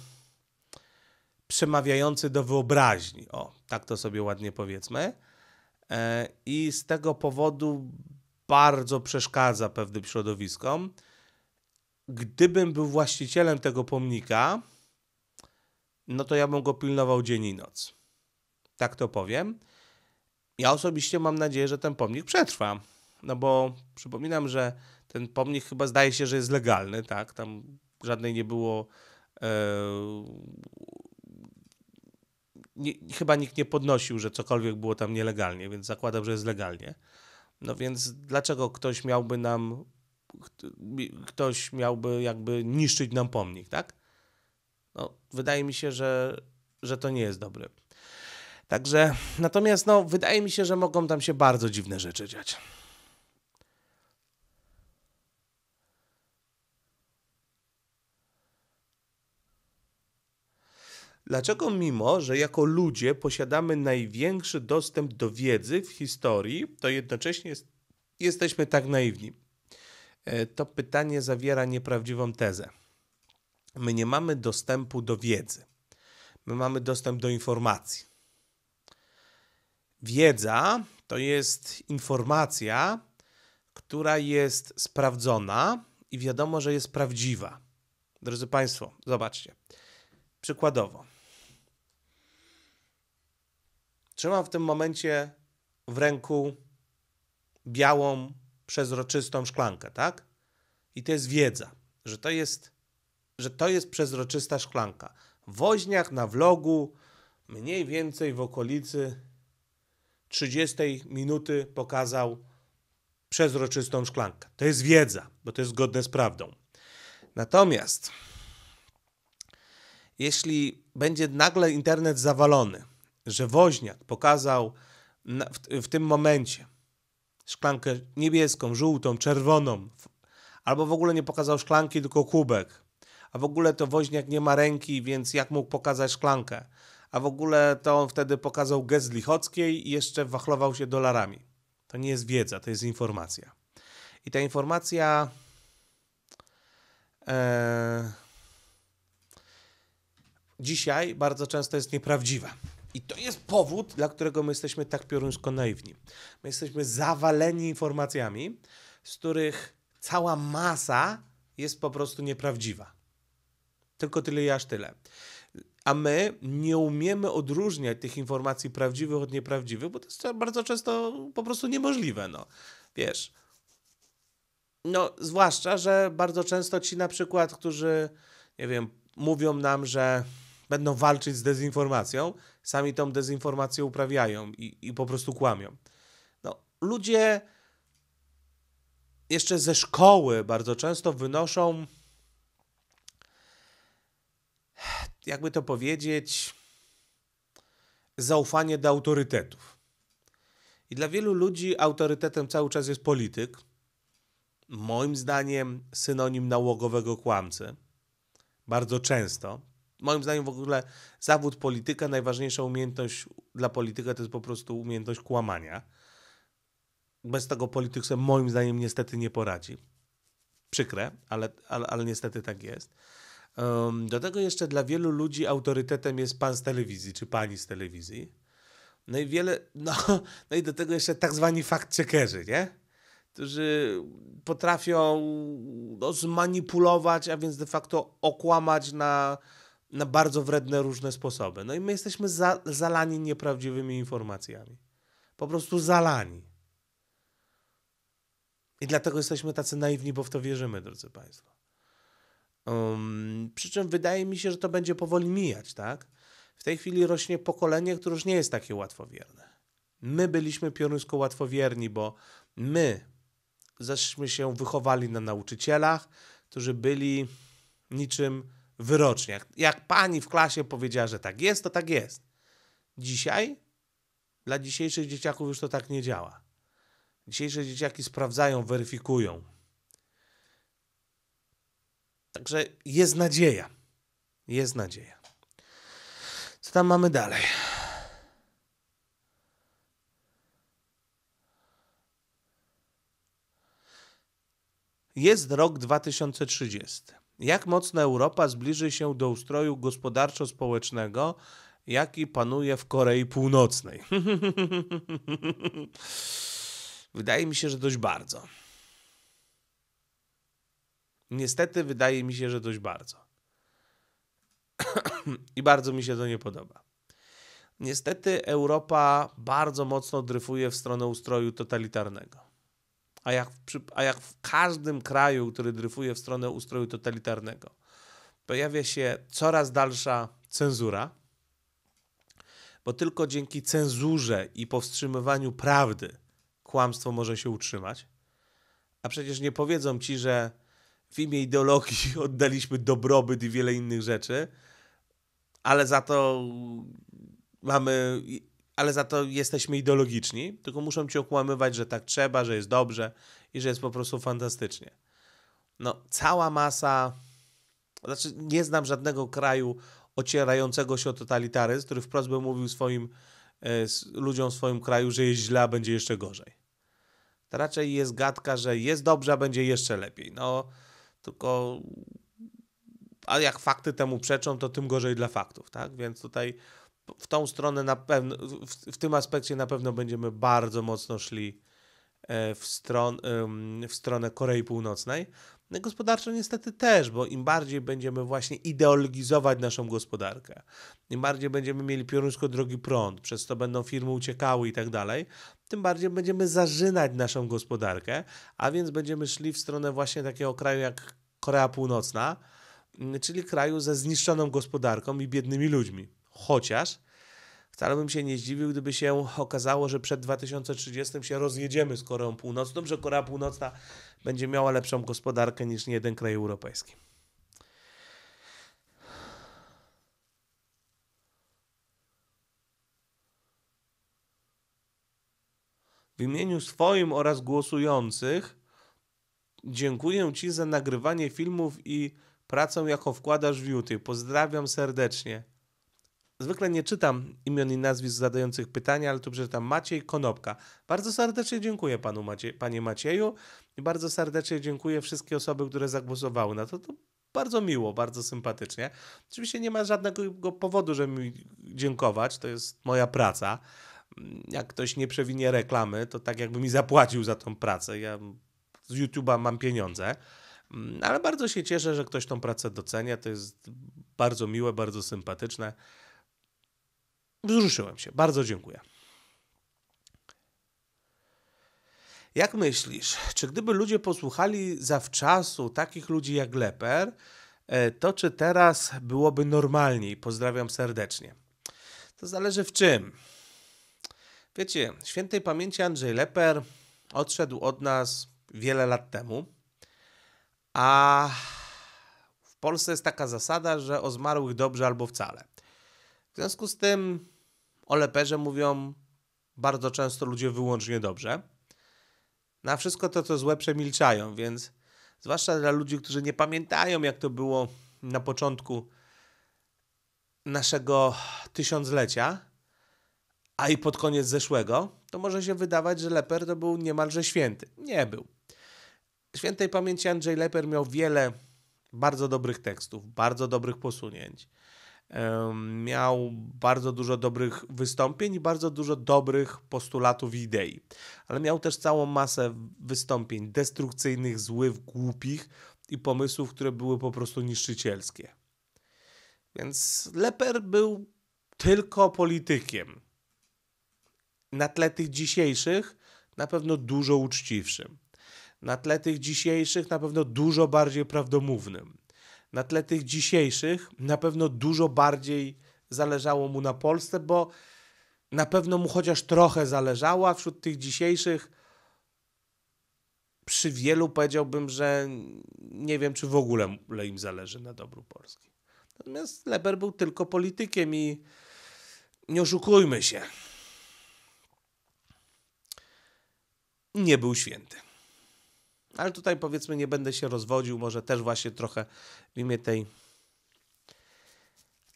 przemawiający do wyobraźni. O, tak to sobie ładnie powiedzmy. E, I z tego powodu bardzo przeszkadza pewnym środowiskom. Gdybym był właścicielem tego pomnika, no to ja bym go pilnował dzień i noc. Tak to powiem. Ja osobiście mam nadzieję, że ten pomnik przetrwa. No bo przypominam, że ten pomnik chyba zdaje się, że jest legalny, tak? Tam żadnej nie było. E, nie, chyba nikt nie podnosił, że cokolwiek było tam nielegalnie, więc zakładam, że jest legalnie. No więc dlaczego ktoś miałby nam, ktoś miałby jakby niszczyć nam pomnik, tak? No, wydaje mi się, że, że to nie jest dobre. Także, natomiast no, wydaje mi się, że mogą tam się bardzo dziwne rzeczy dziać. Dlaczego mimo, że jako ludzie posiadamy największy dostęp do wiedzy w historii, to jednocześnie jest, jesteśmy tak naiwni? E, to pytanie zawiera nieprawdziwą tezę. My nie mamy dostępu do wiedzy. My mamy dostęp do informacji. Wiedza to jest informacja, która jest sprawdzona i wiadomo, że jest prawdziwa. Drodzy Państwo, zobaczcie. Przykładowo, trzymam w tym momencie w ręku białą, przezroczystą szklankę, tak? I to jest wiedza, że to jest, że to jest przezroczysta szklanka. W woźniach na vlogu mniej więcej w okolicy 30 minuty pokazał przezroczystą szklankę. To jest wiedza, bo to jest zgodne z prawdą. Natomiast jeśli będzie nagle internet zawalony, że woźniak pokazał w, w tym momencie szklankę niebieską, żółtą, czerwoną, albo w ogóle nie pokazał szklanki, tylko kubek, a w ogóle to woźniak nie ma ręki, więc jak mógł pokazać szklankę? a w ogóle to on wtedy pokazał gest Lichockiej i jeszcze wachlował się dolarami. To nie jest wiedza, to jest informacja. I ta informacja. E, dzisiaj bardzo często jest nieprawdziwa. I to jest powód, dla którego my jesteśmy tak pioruńsko naiwni. My jesteśmy zawaleni informacjami, z których cała masa jest po prostu nieprawdziwa. Tylko tyle i aż tyle a my nie umiemy odróżniać tych informacji prawdziwych od nieprawdziwych, bo to jest bardzo często po prostu niemożliwe, no. Wiesz. No, zwłaszcza, że bardzo często ci na przykład, którzy, nie wiem, mówią nam, że będą walczyć z dezinformacją, sami tą dezinformację uprawiają i, i po prostu kłamią. No, ludzie jeszcze ze szkoły bardzo często wynoszą jakby to powiedzieć, zaufanie do autorytetów. I dla wielu ludzi autorytetem cały czas jest polityk, moim zdaniem synonim nałogowego kłamcy. Bardzo często. Moim zdaniem w ogóle zawód polityka, najważniejsza umiejętność dla polityka to jest po prostu umiejętność kłamania. Bez tego polityk sobie moim zdaniem niestety nie poradzi. Przykre, ale, ale, ale niestety tak jest do tego jeszcze dla wielu ludzi autorytetem jest pan z telewizji czy pani z telewizji. No i wiele, *laughs* no, no i do tego jeszcze tak zwani fact-checkerzy, nie? którzy potrafią no, zmanipulować, a więc de facto okłamać na, na bardzo wredne różne sposoby. No i my jesteśmy za, zalani nieprawdziwymi informacjami. Po prostu zalani. I dlatego jesteśmy tacy naiwni, bo w to wierzymy, drodzy Państwo. Um, przy czym wydaje mi się, że to będzie powoli mijać, tak? W tej chwili rośnie pokolenie, które już nie jest takie łatwowierne. My byliśmy pioruńsko łatwowierni, bo my żeśmy się wychowali na nauczycielach, którzy byli niczym wyroczniak. Jak pani w klasie powiedziała, że tak jest, to tak jest. Dzisiaj dla dzisiejszych dzieciaków już to tak nie działa. Dzisiejsze dzieciaki sprawdzają, weryfikują. Także jest nadzieja. Jest nadzieja. Co tam mamy dalej? Jest rok 2030. Jak mocno Europa zbliży się do ustroju gospodarczo-społecznego, jaki panuje w Korei Północnej? *laughs* Wydaje mi się, że dość bardzo. Niestety wydaje mi się, że dość bardzo. *clears throat* I bardzo mi się to nie podoba. Niestety Europa bardzo mocno dryfuje w stronę ustroju totalitarnego. A jak, a jak w każdym kraju, który dryfuje w stronę ustroju totalitarnego, pojawia się coraz dalsza cenzura, bo tylko dzięki cenzurze i powstrzymywaniu prawdy kłamstwo może się utrzymać. A przecież nie powiedzą ci, że w imię ideologii *laughs* oddaliśmy dobrobyt i wiele innych rzeczy, ale za to mamy, ale za to jesteśmy ideologiczni, tylko muszą ci okłamywać, że tak trzeba, że jest dobrze i że jest po prostu fantastycznie. No, cała masa, znaczy nie znam żadnego kraju ocierającego się o totalitaryzm, który wprost by mówił swoim e, ludziom w swoim kraju, że jest źle, a będzie jeszcze gorzej. To raczej jest gadka, że jest dobrze, a będzie jeszcze lepiej. No, tylko a jak fakty temu przeczą, to tym gorzej dla faktów, tak? Więc tutaj w tą stronę na pewno, w, w tym aspekcie na pewno będziemy bardzo mocno szli e, w, stron, w stronę Korei Północnej. No gospodarczo niestety też, bo im bardziej będziemy właśnie ideologizować naszą gospodarkę, im bardziej będziemy mieli piorunsko drogi prąd, przez to będą firmy uciekały i tak dalej, tym bardziej będziemy zażynać naszą gospodarkę, a więc będziemy szli w stronę właśnie takiego kraju jak Korea Północna, czyli kraju ze zniszczoną gospodarką i biednymi ludźmi. Chociaż Wcale bym się nie zdziwił, gdyby się okazało, że przed 2030 się rozjedziemy z Koreą Północną, że Korea Północna będzie miała lepszą gospodarkę niż nie jeden kraj europejski. W imieniu swoim oraz głosujących dziękuję Ci za nagrywanie filmów i pracę, jaką wkładasz w YouTube. Pozdrawiam serdecznie. Zwykle nie czytam imion i nazwisk zadających pytania, ale tu przeczytam Maciej Konopka. Bardzo serdecznie dziękuję panu panie Macieju i bardzo serdecznie dziękuję wszystkie osoby, które zagłosowały na to. To bardzo miło, bardzo sympatycznie. Oczywiście nie ma żadnego powodu, żeby mi dziękować, to jest moja praca. Jak ktoś nie przewinie reklamy, to tak jakby mi zapłacił za tą pracę. Ja z YouTube'a mam pieniądze. Mm, ale bardzo się cieszę, że ktoś tą pracę docenia. To jest bardzo miłe, bardzo sympatyczne. Wzruszyłem się. Bardzo dziękuję. Jak myślisz, czy gdyby ludzie posłuchali zawczasu takich ludzi jak Leper, e, to czy teraz byłoby normalniej? Pozdrawiam serdecznie. To zależy w czym. Wiecie, świętej pamięci Andrzej Leper odszedł od nas wiele lat temu, a w Polsce jest taka zasada, że o zmarłych dobrze albo wcale. W związku z tym o leperze mówią bardzo często ludzie wyłącznie dobrze. Na wszystko to, co złe, przemilczają, więc zwłaszcza dla ludzi, którzy nie pamiętają, jak to było na początku naszego tysiąclecia, a i pod koniec zeszłego, to może się wydawać, że Leper to był niemalże święty. Nie był. Świętej pamięci Andrzej Leper miał wiele bardzo dobrych tekstów, bardzo dobrych posunięć miał bardzo dużo dobrych wystąpień i bardzo dużo dobrych postulatów i idei. Ale miał też całą masę wystąpień destrukcyjnych, złych, głupich i pomysłów, które były po prostu niszczycielskie. Więc Leper był tylko politykiem. Na tle tych dzisiejszych na pewno dużo uczciwszym. Na tle tych dzisiejszych na pewno dużo bardziej prawdomównym na tle tych dzisiejszych na pewno dużo bardziej zależało mu na Polsce, bo na pewno mu chociaż trochę zależało, a wśród tych dzisiejszych przy wielu powiedziałbym, że nie wiem, czy w ogóle im zależy na dobru Polski. Natomiast Leber był tylko politykiem i nie oszukujmy się. Nie był święty. Ale tutaj powiedzmy nie będę się rozwodził, może też właśnie trochę w imię tej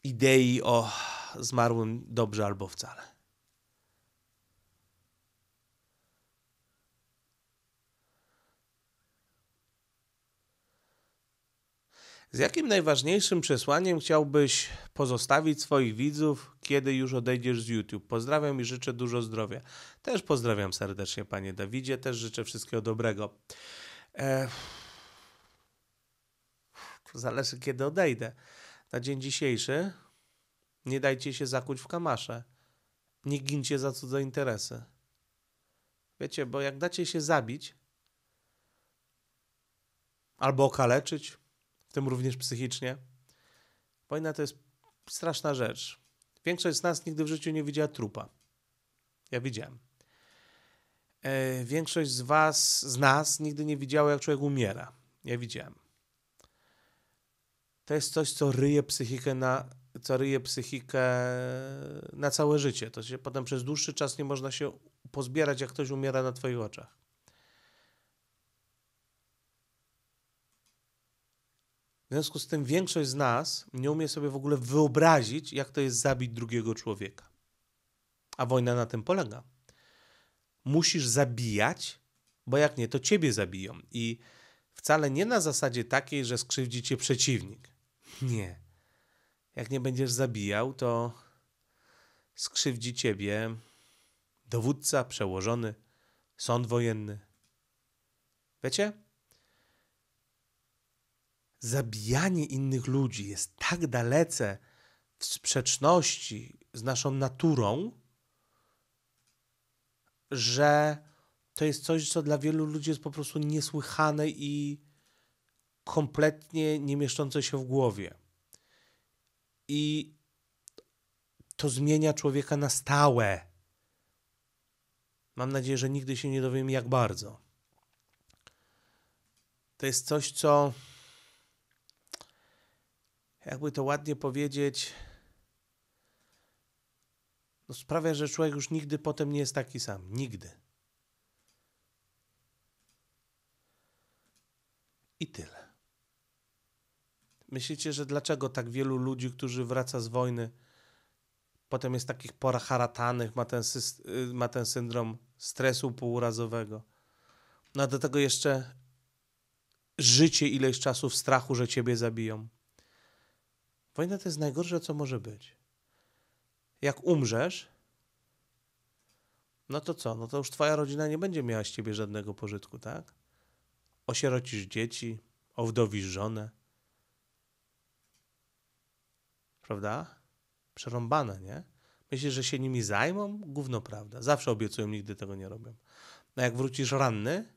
idei o zmarłym dobrze albo wcale. Z jakim najważniejszym przesłaniem chciałbyś pozostawić swoich widzów, kiedy już odejdziesz z YouTube? Pozdrawiam i życzę dużo zdrowia. Też pozdrawiam serdecznie, panie Dawidzie, też życzę wszystkiego dobrego. E, to zależy, kiedy odejdę. Na dzień dzisiejszy nie dajcie się zakuć w kamasze. Nie gincie za cudze interesy. Wiecie, bo jak dacie się zabić albo okaleczyć, w tym również psychicznie, wojna to jest straszna rzecz. Większość z nas nigdy w życiu nie widziała trupa. Ja widziałem. E, większość z was, z nas nigdy nie widziała, jak człowiek umiera. Ja widziałem. To jest coś, co ryje psychikę na, co ryje psychikę na całe życie. To się potem przez dłuższy czas nie można się pozbierać, jak ktoś umiera na twoich oczach. W związku z tym większość z nas nie umie sobie w ogóle wyobrazić, jak to jest zabić drugiego człowieka. A wojna na tym polega musisz zabijać, bo jak nie, to ciebie zabiją. I wcale nie na zasadzie takiej, że skrzywdzi cię przeciwnik. Nie. Jak nie będziesz zabijał, to skrzywdzi ciebie dowódca, przełożony, sąd wojenny. Wiecie? Zabijanie innych ludzi jest tak dalece w sprzeczności z naszą naturą, że to jest coś, co dla wielu ludzi jest po prostu niesłychane i kompletnie nie mieszczące się w głowie. I to zmienia człowieka na stałe. Mam nadzieję, że nigdy się nie dowiem, jak bardzo. To jest coś, co, jakby to ładnie powiedzieć, no sprawia, że człowiek już nigdy potem nie jest taki sam. Nigdy. I tyle. Myślicie, że dlaczego tak wielu ludzi, którzy wraca z wojny, potem jest takich poracharatanych, ma ten, y, ma ten syndrom stresu półurazowego. No a do tego jeszcze życie ileś czasu w strachu, że ciebie zabiją. Wojna to jest najgorsze, co może być jak umrzesz, no to co? No to już twoja rodzina nie będzie miała z ciebie żadnego pożytku, tak? Osierocisz dzieci, owdowisz żonę. Prawda? Przerąbane, nie? Myślisz, że się nimi zajmą? Gówno prawda. Zawsze obiecują, nigdy tego nie robią. No jak wrócisz ranny,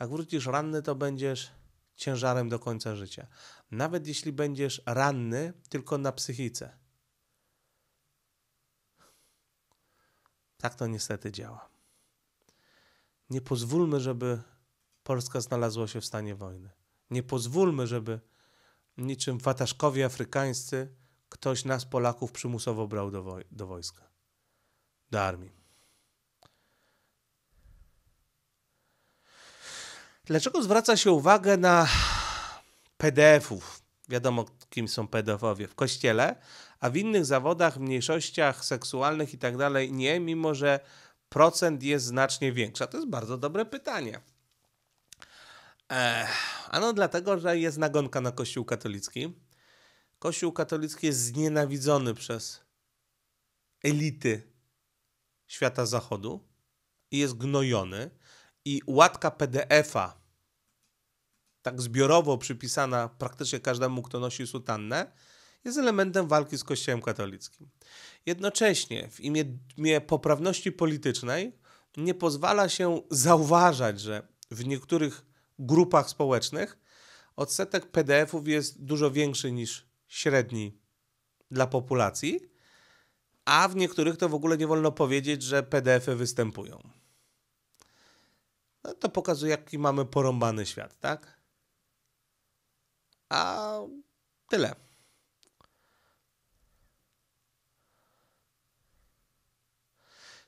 jak wrócisz ranny, to będziesz ciężarem do końca życia. Nawet jeśli będziesz ranny tylko na psychice Tak to niestety działa. Nie pozwólmy, żeby Polska znalazła się w stanie wojny. Nie pozwólmy, żeby niczym wataszkowie afrykańscy ktoś nas, Polaków, przymusowo brał do, woj do wojska, do armii. Dlaczego zwraca się uwagę na PDF-ów? Wiadomo, kim są pedofowie w kościele, a w innych zawodach, mniejszościach seksualnych i tak dalej nie, mimo że procent jest znacznie większy? To jest bardzo dobre pytanie. Ech, ano dlatego, że jest nagonka na Kościół katolicki. Kościół katolicki jest znienawidzony przez elity świata zachodu i jest gnojony. I łatka PDF-a, tak zbiorowo przypisana praktycznie każdemu, kto nosi sutannę, jest elementem walki z Kościołem katolickim. Jednocześnie w imię poprawności politycznej nie pozwala się zauważać, że w niektórych grupach społecznych odsetek PDF-ów jest dużo większy niż średni dla populacji, a w niektórych to w ogóle nie wolno powiedzieć, że PDF-y występują. No to pokazuje, jaki mamy porąbany świat, tak? A tyle.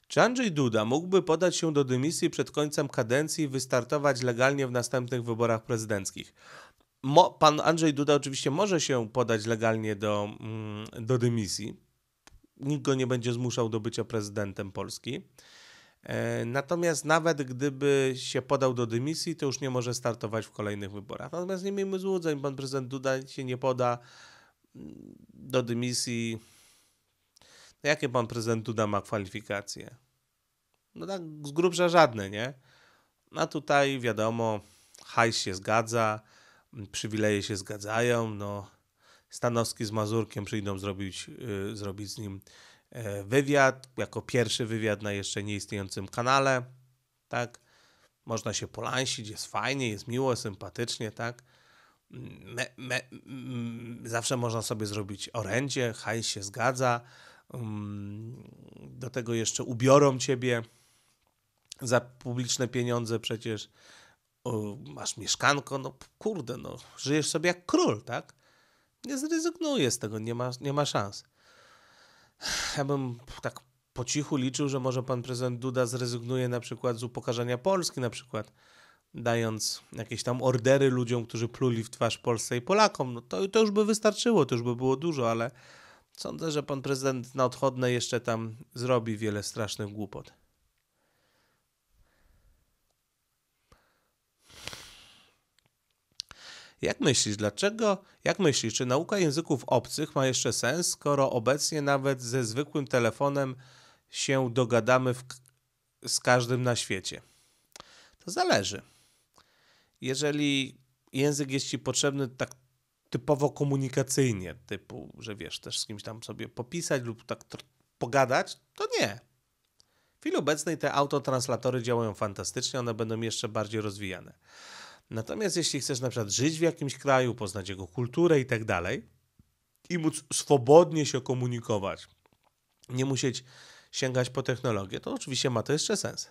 Czy Andrzej Duda mógłby podać się do dymisji przed końcem kadencji i wystartować legalnie w następnych wyborach prezydenckich? Mo, pan Andrzej Duda oczywiście może się podać legalnie do, mm, do dymisji. Nikt go nie będzie zmuszał do bycia prezydentem Polski. E, natomiast nawet gdyby się podał do dymisji, to już nie może startować w kolejnych wyborach. Natomiast nie miejmy złudzeń, pan prezydent Duda się nie poda mm, do dymisji Jakie pan prezydent Duda ma kwalifikacje? No tak z grubsza żadne, nie? No tutaj wiadomo, hajs się zgadza, przywileje się zgadzają, no Stanowski z Mazurkiem przyjdą zrobić, yy, zrobić z nim e, wywiad, jako pierwszy wywiad na jeszcze nieistniejącym kanale, tak? Można się polansić, jest fajnie, jest miło, sympatycznie, tak? Mm, me, me, m, mm, zawsze można sobie zrobić orędzie, hajs się zgadza, Um, do tego jeszcze ubiorą ciebie za publiczne pieniądze przecież, masz mieszkanko, no kurde, no żyjesz sobie jak król, tak? Nie zrezygnuję z tego, nie ma, nie ma szans. Ja bym tak po cichu liczył, że może pan prezydent Duda zrezygnuje na przykład z upokarzania Polski, na przykład dając jakieś tam ordery ludziom, którzy pluli w twarz Polsce i Polakom. No to, to już by wystarczyło, to już by było dużo, ale Sądzę, że pan prezydent na odchodne jeszcze tam zrobi wiele strasznych głupot. Jak myślisz, dlaczego, jak myślisz, czy nauka języków obcych ma jeszcze sens, skoro obecnie nawet ze zwykłym telefonem się dogadamy w, z każdym na świecie? To zależy. Jeżeli język jest ci potrzebny tak typowo komunikacyjnie, typu, że wiesz, też z kimś tam sobie popisać lub tak pogadać, to nie. W chwili obecnej te autotranslatory działają fantastycznie, one będą jeszcze bardziej rozwijane. Natomiast jeśli chcesz na przykład żyć w jakimś kraju, poznać jego kulturę i tak dalej i móc swobodnie się komunikować, nie musieć sięgać po technologię, to oczywiście ma to jeszcze sens.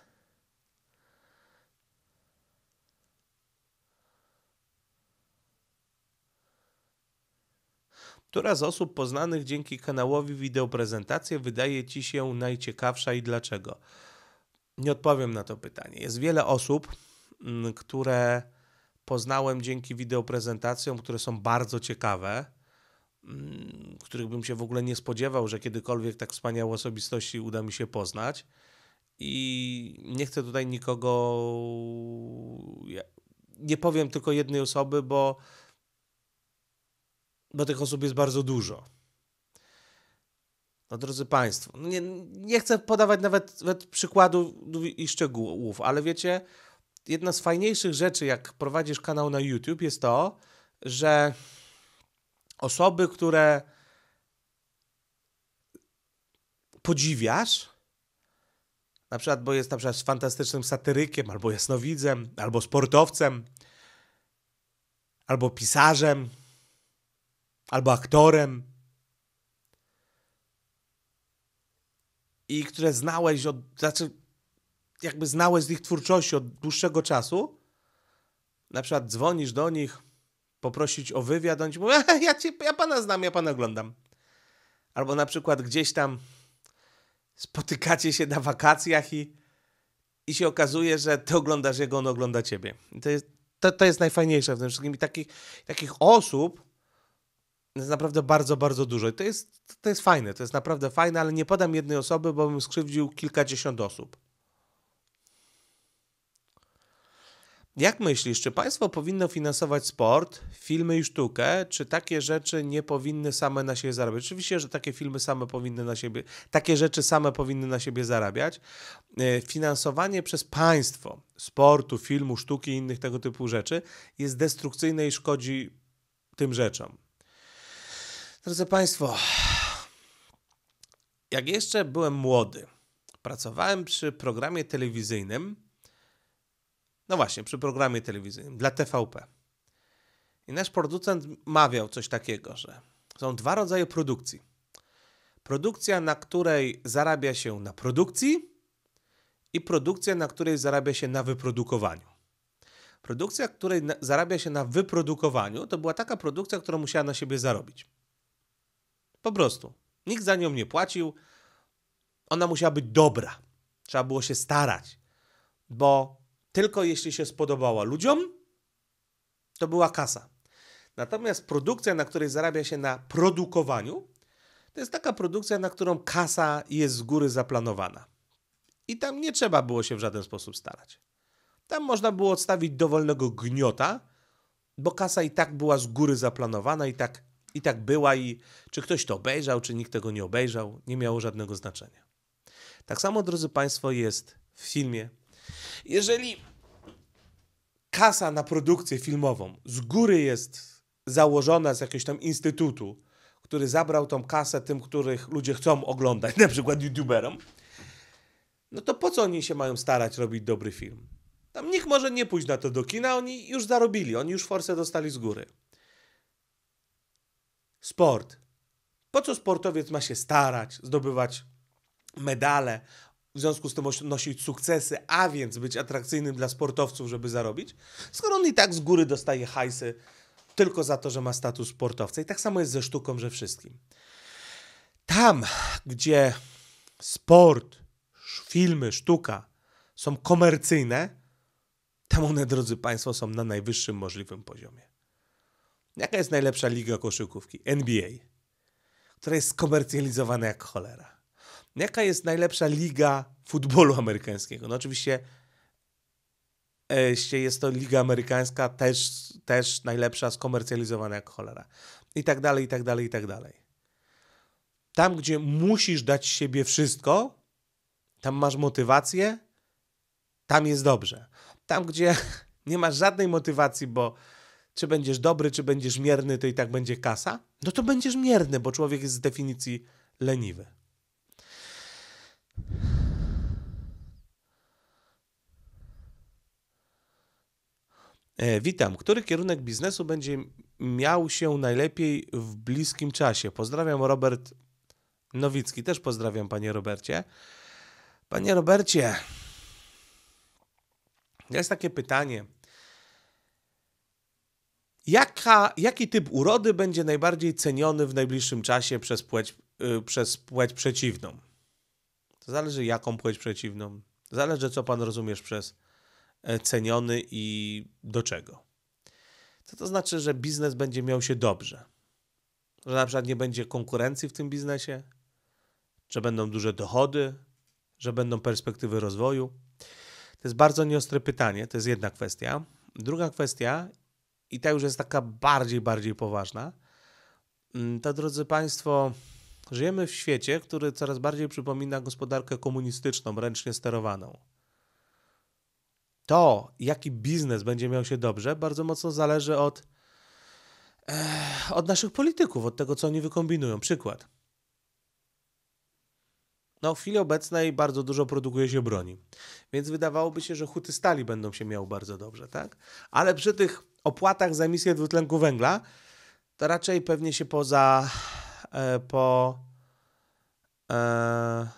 Która z osób poznanych dzięki kanałowi wideoprezentacje wydaje Ci się najciekawsza i dlaczego? Nie odpowiem na to pytanie. Jest wiele osób, mm, które poznałem dzięki wideoprezentacjom, które są bardzo ciekawe, mm, których bym się w ogóle nie spodziewał, że kiedykolwiek tak wspaniałe osobistości uda mi się poznać. I nie chcę tutaj nikogo. Nie powiem tylko jednej osoby, bo bo tych osób jest bardzo dużo. No drodzy Państwo, no nie, nie chcę podawać nawet, nawet przykładów i szczegółów, ale wiecie, jedna z fajniejszych rzeczy, jak prowadzisz kanał na YouTube, jest to, że osoby, które podziwiasz, na przykład, bo jest na przykład fantastycznym satyrykiem, albo jasnowidzem, albo sportowcem, albo pisarzem, albo aktorem i które znałeś od, znaczy jakby znałeś z ich twórczości od dłuższego czasu, na przykład dzwonisz do nich poprosić o wywiad, oni ci mówią, *laughs* ja, cię, ja pana znam, ja pana oglądam. Albo na przykład gdzieś tam spotykacie się na wakacjach i, i się okazuje, że ty oglądasz jego, on ogląda ciebie. I to jest, to, to jest najfajniejsze w tym wszystkim. I takich, takich osób jest naprawdę bardzo, bardzo dużo. I to jest, to jest fajne, to jest naprawdę fajne, ale nie podam jednej osoby, bo bym skrzywdził kilkadziesiąt osób. Jak myślisz, czy państwo powinno finansować sport, filmy i sztukę, czy takie rzeczy nie powinny same na siebie zarabiać? Oczywiście, że takie filmy same powinny na siebie, takie rzeczy same powinny na siebie zarabiać. E, finansowanie przez państwo sportu, filmu, sztuki i innych tego typu rzeczy jest destrukcyjne i szkodzi tym rzeczom. Drodzy Państwo, jak jeszcze byłem młody, pracowałem przy programie telewizyjnym. No właśnie, przy programie telewizyjnym dla TVP. I nasz producent mawiał coś takiego, że są dwa rodzaje produkcji. Produkcja, na której zarabia się na produkcji i produkcja, na której zarabia się na wyprodukowaniu. Produkcja, której zarabia się na wyprodukowaniu, to była taka produkcja, która musiała na siebie zarobić. Po prostu. Nikt za nią nie płacił. Ona musiała być dobra. Trzeba było się starać. Bo tylko jeśli się spodobała ludziom, to była kasa. Natomiast produkcja, na której zarabia się na produkowaniu, to jest taka produkcja, na którą kasa jest z góry zaplanowana. I tam nie trzeba było się w żaden sposób starać. Tam można było odstawić dowolnego gniota, bo kasa i tak była z góry zaplanowana i tak i tak była i czy ktoś to obejrzał, czy nikt tego nie obejrzał, nie miało żadnego znaczenia. Tak samo, drodzy Państwo, jest w filmie. Jeżeli kasa na produkcję filmową z góry jest założona z jakiegoś tam instytutu, który zabrał tą kasę tym, których ludzie chcą oglądać, *laughs* na przykład youtuberom, no to po co oni się mają starać robić dobry film? Tam nikt może nie pójść na to do kina, oni już zarobili, oni już forsę dostali z góry. Sport. Po co sportowiec ma się starać, zdobywać medale, w związku z tym nosić sukcesy, a więc być atrakcyjnym dla sportowców, żeby zarobić, skoro on i tak z góry dostaje hajsy tylko za to, że ma status sportowca. I tak samo jest ze sztuką, że wszystkim. Tam, gdzie sport, filmy, sztuka są komercyjne, tam one, drodzy Państwo, są na najwyższym możliwym poziomie. Jaka jest najlepsza liga koszykówki? NBA, która jest skomercjalizowana jak cholera. Jaka jest najlepsza liga futbolu amerykańskiego? No oczywiście e, jest to liga amerykańska, też, też najlepsza, skomercjalizowana jak cholera. I tak dalej, i tak dalej, i tak dalej. Tam, gdzie musisz dać siebie wszystko, tam masz motywację, tam jest dobrze. Tam, gdzie *laughs* nie masz żadnej motywacji, bo czy będziesz dobry, czy będziesz mierny, to i tak będzie kasa, no to będziesz mierny, bo człowiek jest z definicji leniwy. E, witam. Który kierunek biznesu będzie miał się najlepiej w bliskim czasie? Pozdrawiam Robert Nowicki. Też pozdrawiam, panie Robercie. Panie Robercie, jest takie pytanie jaka, jaki typ urody będzie najbardziej ceniony w najbliższym czasie przez płeć, yy, przez płeć przeciwną. To zależy, jaką płeć przeciwną. Zależy, co pan rozumiesz przez e, ceniony i do czego. Co to znaczy, że biznes będzie miał się dobrze? Że na przykład nie będzie konkurencji w tym biznesie? Że będą duże dochody? Że będą perspektywy rozwoju? To jest bardzo nieostre pytanie, to jest jedna kwestia. Druga kwestia, i ta już jest taka bardziej, bardziej poważna, mm, to drodzy Państwo, żyjemy w świecie, który coraz bardziej przypomina gospodarkę komunistyczną, ręcznie sterowaną. To, jaki biznes będzie miał się dobrze, bardzo mocno zależy od, eh, od naszych polityków, od tego, co oni wykombinują. Przykład. No, w chwili obecnej bardzo dużo produkuje się broni, więc wydawałoby się, że huty stali będą się miały bardzo dobrze, tak? Ale przy tych opłatach za emisję dwutlenku węgla, to raczej pewnie się poza e, po e,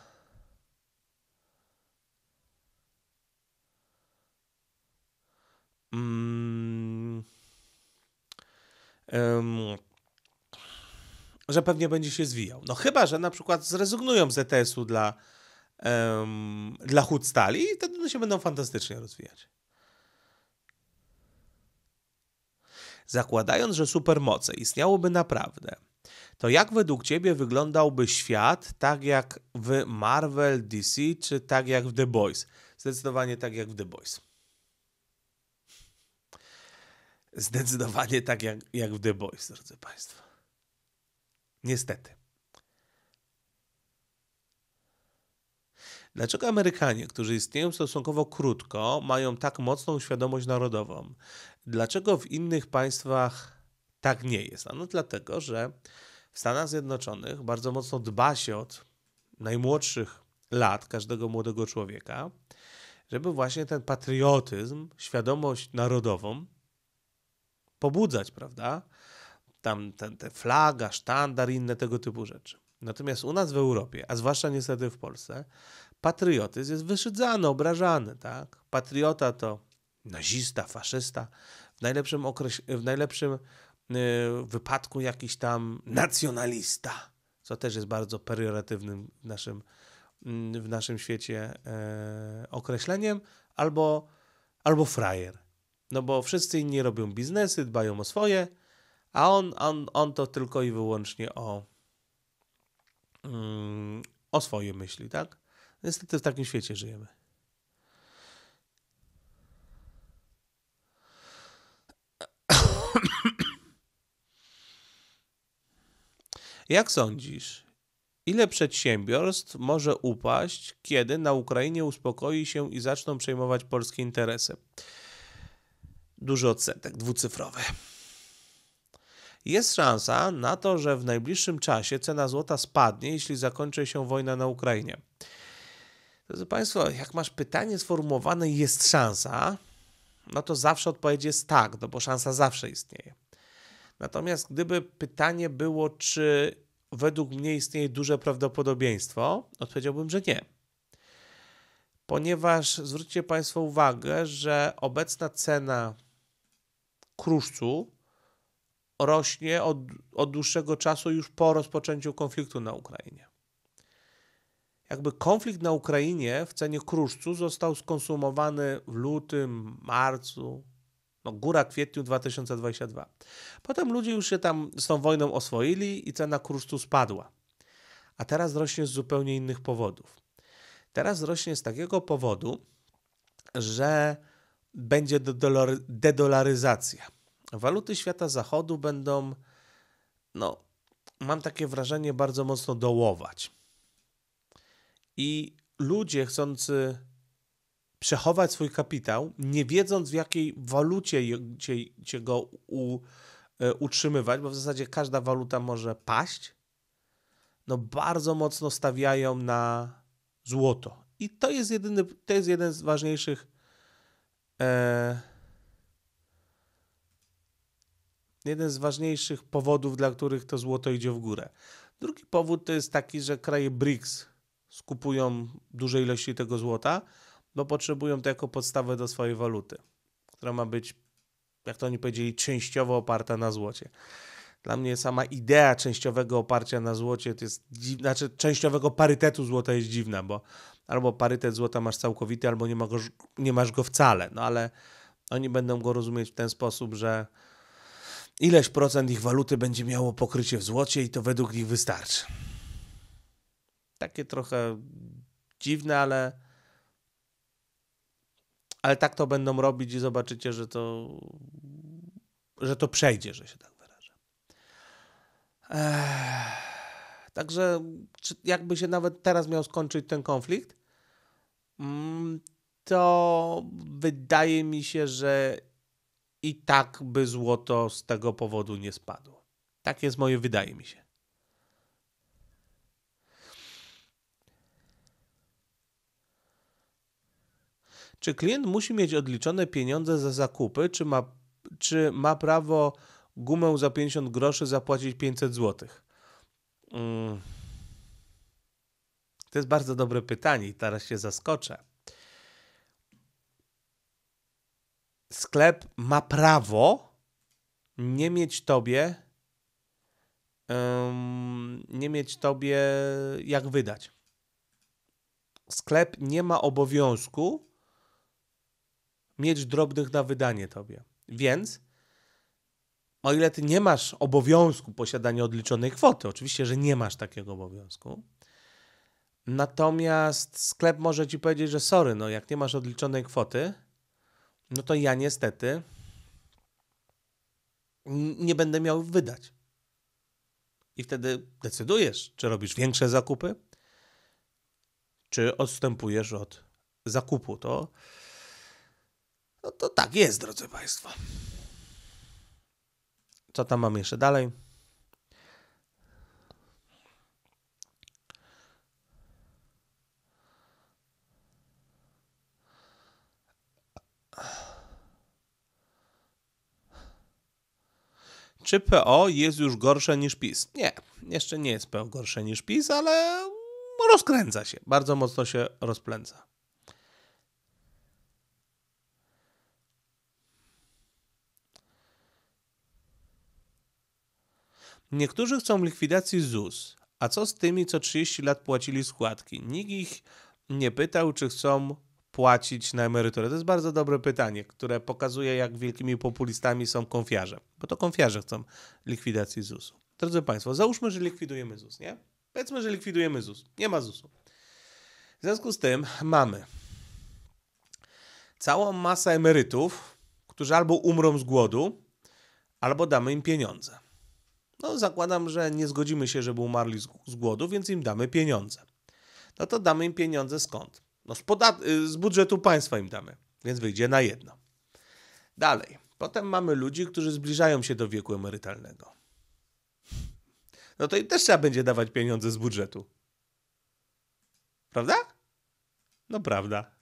mm, że pewnie będzie się zwijał. No chyba, że na przykład zrezygnują z ETS-u dla, dla hut stali i wtedy się będą fantastycznie rozwijać. zakładając, że supermoce istniałoby naprawdę, to jak według Ciebie wyglądałby świat tak jak w Marvel, DC czy tak jak w The Boys? Zdecydowanie tak jak w The Boys. Zdecydowanie tak jak, jak w The Boys, drodzy Państwo. Niestety. Dlaczego Amerykanie, którzy istnieją stosunkowo krótko, mają tak mocną świadomość narodową? Dlaczego w innych państwach tak nie jest? Ano dlatego, że w Stanach Zjednoczonych bardzo mocno dba się od najmłodszych lat każdego młodego człowieka, żeby właśnie ten patriotyzm, świadomość narodową pobudzać, prawda? Tam ten, te flaga, sztandar i inne tego typu rzeczy. Natomiast u nas w Europie, a zwłaszcza niestety w Polsce, patriotyzm jest wyszydzany, obrażany. Tak? Patriota to nazista, faszysta, w najlepszym, okreś- w najlepszym yy, wypadku jakiś tam nacjonalista, co też jest bardzo perioratywnym w naszym, yy, w naszym świecie yy, określeniem, albo, albo frajer. No bo wszyscy inni robią biznesy, dbają o swoje, a on, on, on to tylko i wyłącznie o, mm, o swoje myśli, tak? Niestety w takim świecie żyjemy. *coughs* Jak sądzisz, ile przedsiębiorstw może upaść, kiedy na Ukrainie uspokoi się i zaczną przejmować polskie interesy? Duży odsetek, dwucyfrowy. Jest szansa na to, że w najbliższym czasie cena złota spadnie, jeśli zakończy się wojna na Ukrainie. Drodzy Państwo, jak masz pytanie sformułowane jest szansa, no to zawsze odpowiedź jest tak, no bo szansa zawsze istnieje. Natomiast gdyby pytanie było, czy według mnie istnieje duże prawdopodobieństwo, odpowiedziałbym, że nie. Ponieważ zwróćcie Państwo uwagę, że obecna cena kruszcu rośnie od, od dłuższego czasu już po rozpoczęciu konfliktu na Ukrainie jakby konflikt na Ukrainie w cenie kruszcu został skonsumowany w lutym, marcu, no góra kwietniu 2022. Potem ludzie już się tam z tą wojną oswoili i cena kruszcu spadła. A teraz rośnie z zupełnie innych powodów. Teraz rośnie z takiego powodu, że będzie dedolaryzacja. Waluty świata zachodu będą, no, mam takie wrażenie, bardzo mocno dołować. I ludzie chcący przechować swój kapitał, nie wiedząc w jakiej walucie cię, cię go u, e, utrzymywać, bo w zasadzie każda waluta może paść, no bardzo mocno stawiają na złoto. I to jest jedyny, to jest jeden z ważniejszych e, jeden z ważniejszych powodów, dla których to złoto idzie w górę. Drugi powód to jest taki, że kraje BRICS, skupują duże ilości tego złota, bo potrzebują to jako podstawę do swojej waluty, która ma być, jak to oni powiedzieli, częściowo oparta na złocie. Dla mnie sama idea częściowego oparcia na złocie to jest dziwna, znaczy częściowego parytetu złota jest dziwna, bo albo parytet złota masz całkowity, albo nie, ma go, nie masz go wcale, no ale oni będą go rozumieć w ten sposób, że ileś procent ich waluty będzie miało pokrycie w złocie i to według nich wystarczy takie trochę dziwne, ale ale tak to będą robić i zobaczycie, że to że to przejdzie, że się tak wyrażę. Także jakby się nawet teraz miał skończyć ten konflikt, mm, to wydaje mi się, że i tak by złoto z tego powodu nie spadło. Tak jest moje wydaje mi się. Czy klient musi mieć odliczone pieniądze za zakupy, czy ma, czy ma prawo gumę za 50 groszy zapłacić 500 zł? Mm. To jest bardzo dobre pytanie i teraz się zaskoczę. Sklep ma prawo nie mieć tobie um, nie mieć tobie jak wydać. Sklep nie ma obowiązku mieć drobnych na wydanie tobie. Więc o ile ty nie masz obowiązku posiadania odliczonej kwoty, oczywiście, że nie masz takiego obowiązku, natomiast sklep może ci powiedzieć, że sorry, no jak nie masz odliczonej kwoty, no to ja niestety nie będę miał wydać. I wtedy decydujesz, czy robisz większe zakupy, czy odstępujesz od zakupu. To no to tak jest, drodzy Państwo. Co tam mam jeszcze dalej? Czy PO jest już gorsze niż PiS? Nie, jeszcze nie jest PO gorsze niż PiS, ale rozkręca się, bardzo mocno się rozplęca. Niektórzy chcą likwidacji ZUS. A co z tymi, co 30 lat płacili składki? Nikt ich nie pytał, czy chcą płacić na emeryturę? To jest bardzo dobre pytanie, które pokazuje, jak wielkimi populistami są konfiarze, bo to konfiarze chcą likwidacji ZUS-u. Drodzy Państwo, załóżmy, że likwidujemy ZUS, nie? Powiedzmy, że likwidujemy ZUS. Nie ma ZUS-u. W związku z tym mamy całą masę emerytów, którzy albo umrą z głodu, albo damy im pieniądze. No, zakładam, że nie zgodzimy się, żeby umarli z, z głodu, więc im damy pieniądze. No to damy im pieniądze skąd? No z, y, z budżetu państwa im damy, więc wyjdzie na jedno. Dalej. Potem mamy ludzi, którzy zbliżają się do wieku emerytalnego. No to im też trzeba będzie dawać pieniądze z budżetu. Prawda? No prawda.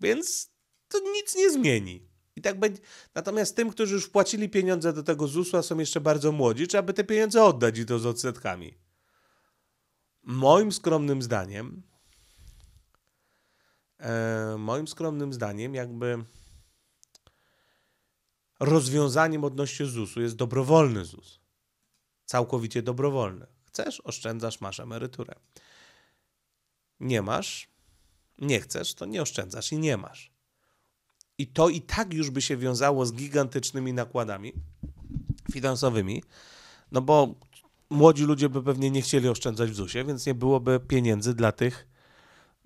Więc to nic nie zmieni. I tak będzie. Natomiast tym, którzy już wpłacili pieniądze do tego ZUS-u, są jeszcze bardzo młodzi, trzeba by te pieniądze oddać i to z odsetkami. Moim skromnym zdaniem, e, moim skromnym zdaniem, jakby rozwiązaniem odnośnie ZUS-u jest dobrowolny ZUS. Całkowicie dobrowolny. Chcesz, oszczędzasz, masz emeryturę. Nie masz, nie chcesz, to nie oszczędzasz i nie masz i to i tak już by się wiązało z gigantycznymi nakładami finansowymi, no bo młodzi ludzie by pewnie nie chcieli oszczędzać w ZUS-ie, więc nie byłoby pieniędzy dla tych,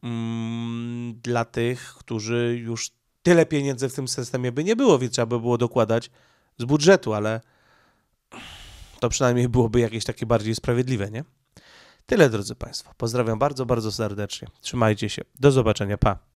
mm, dla tych, którzy już tyle pieniędzy w tym systemie by nie było, więc trzeba by było dokładać z budżetu, ale to przynajmniej byłoby jakieś takie bardziej sprawiedliwe, nie? Tyle, drodzy Państwo. Pozdrawiam bardzo, bardzo serdecznie. Trzymajcie się. Do zobaczenia. Pa.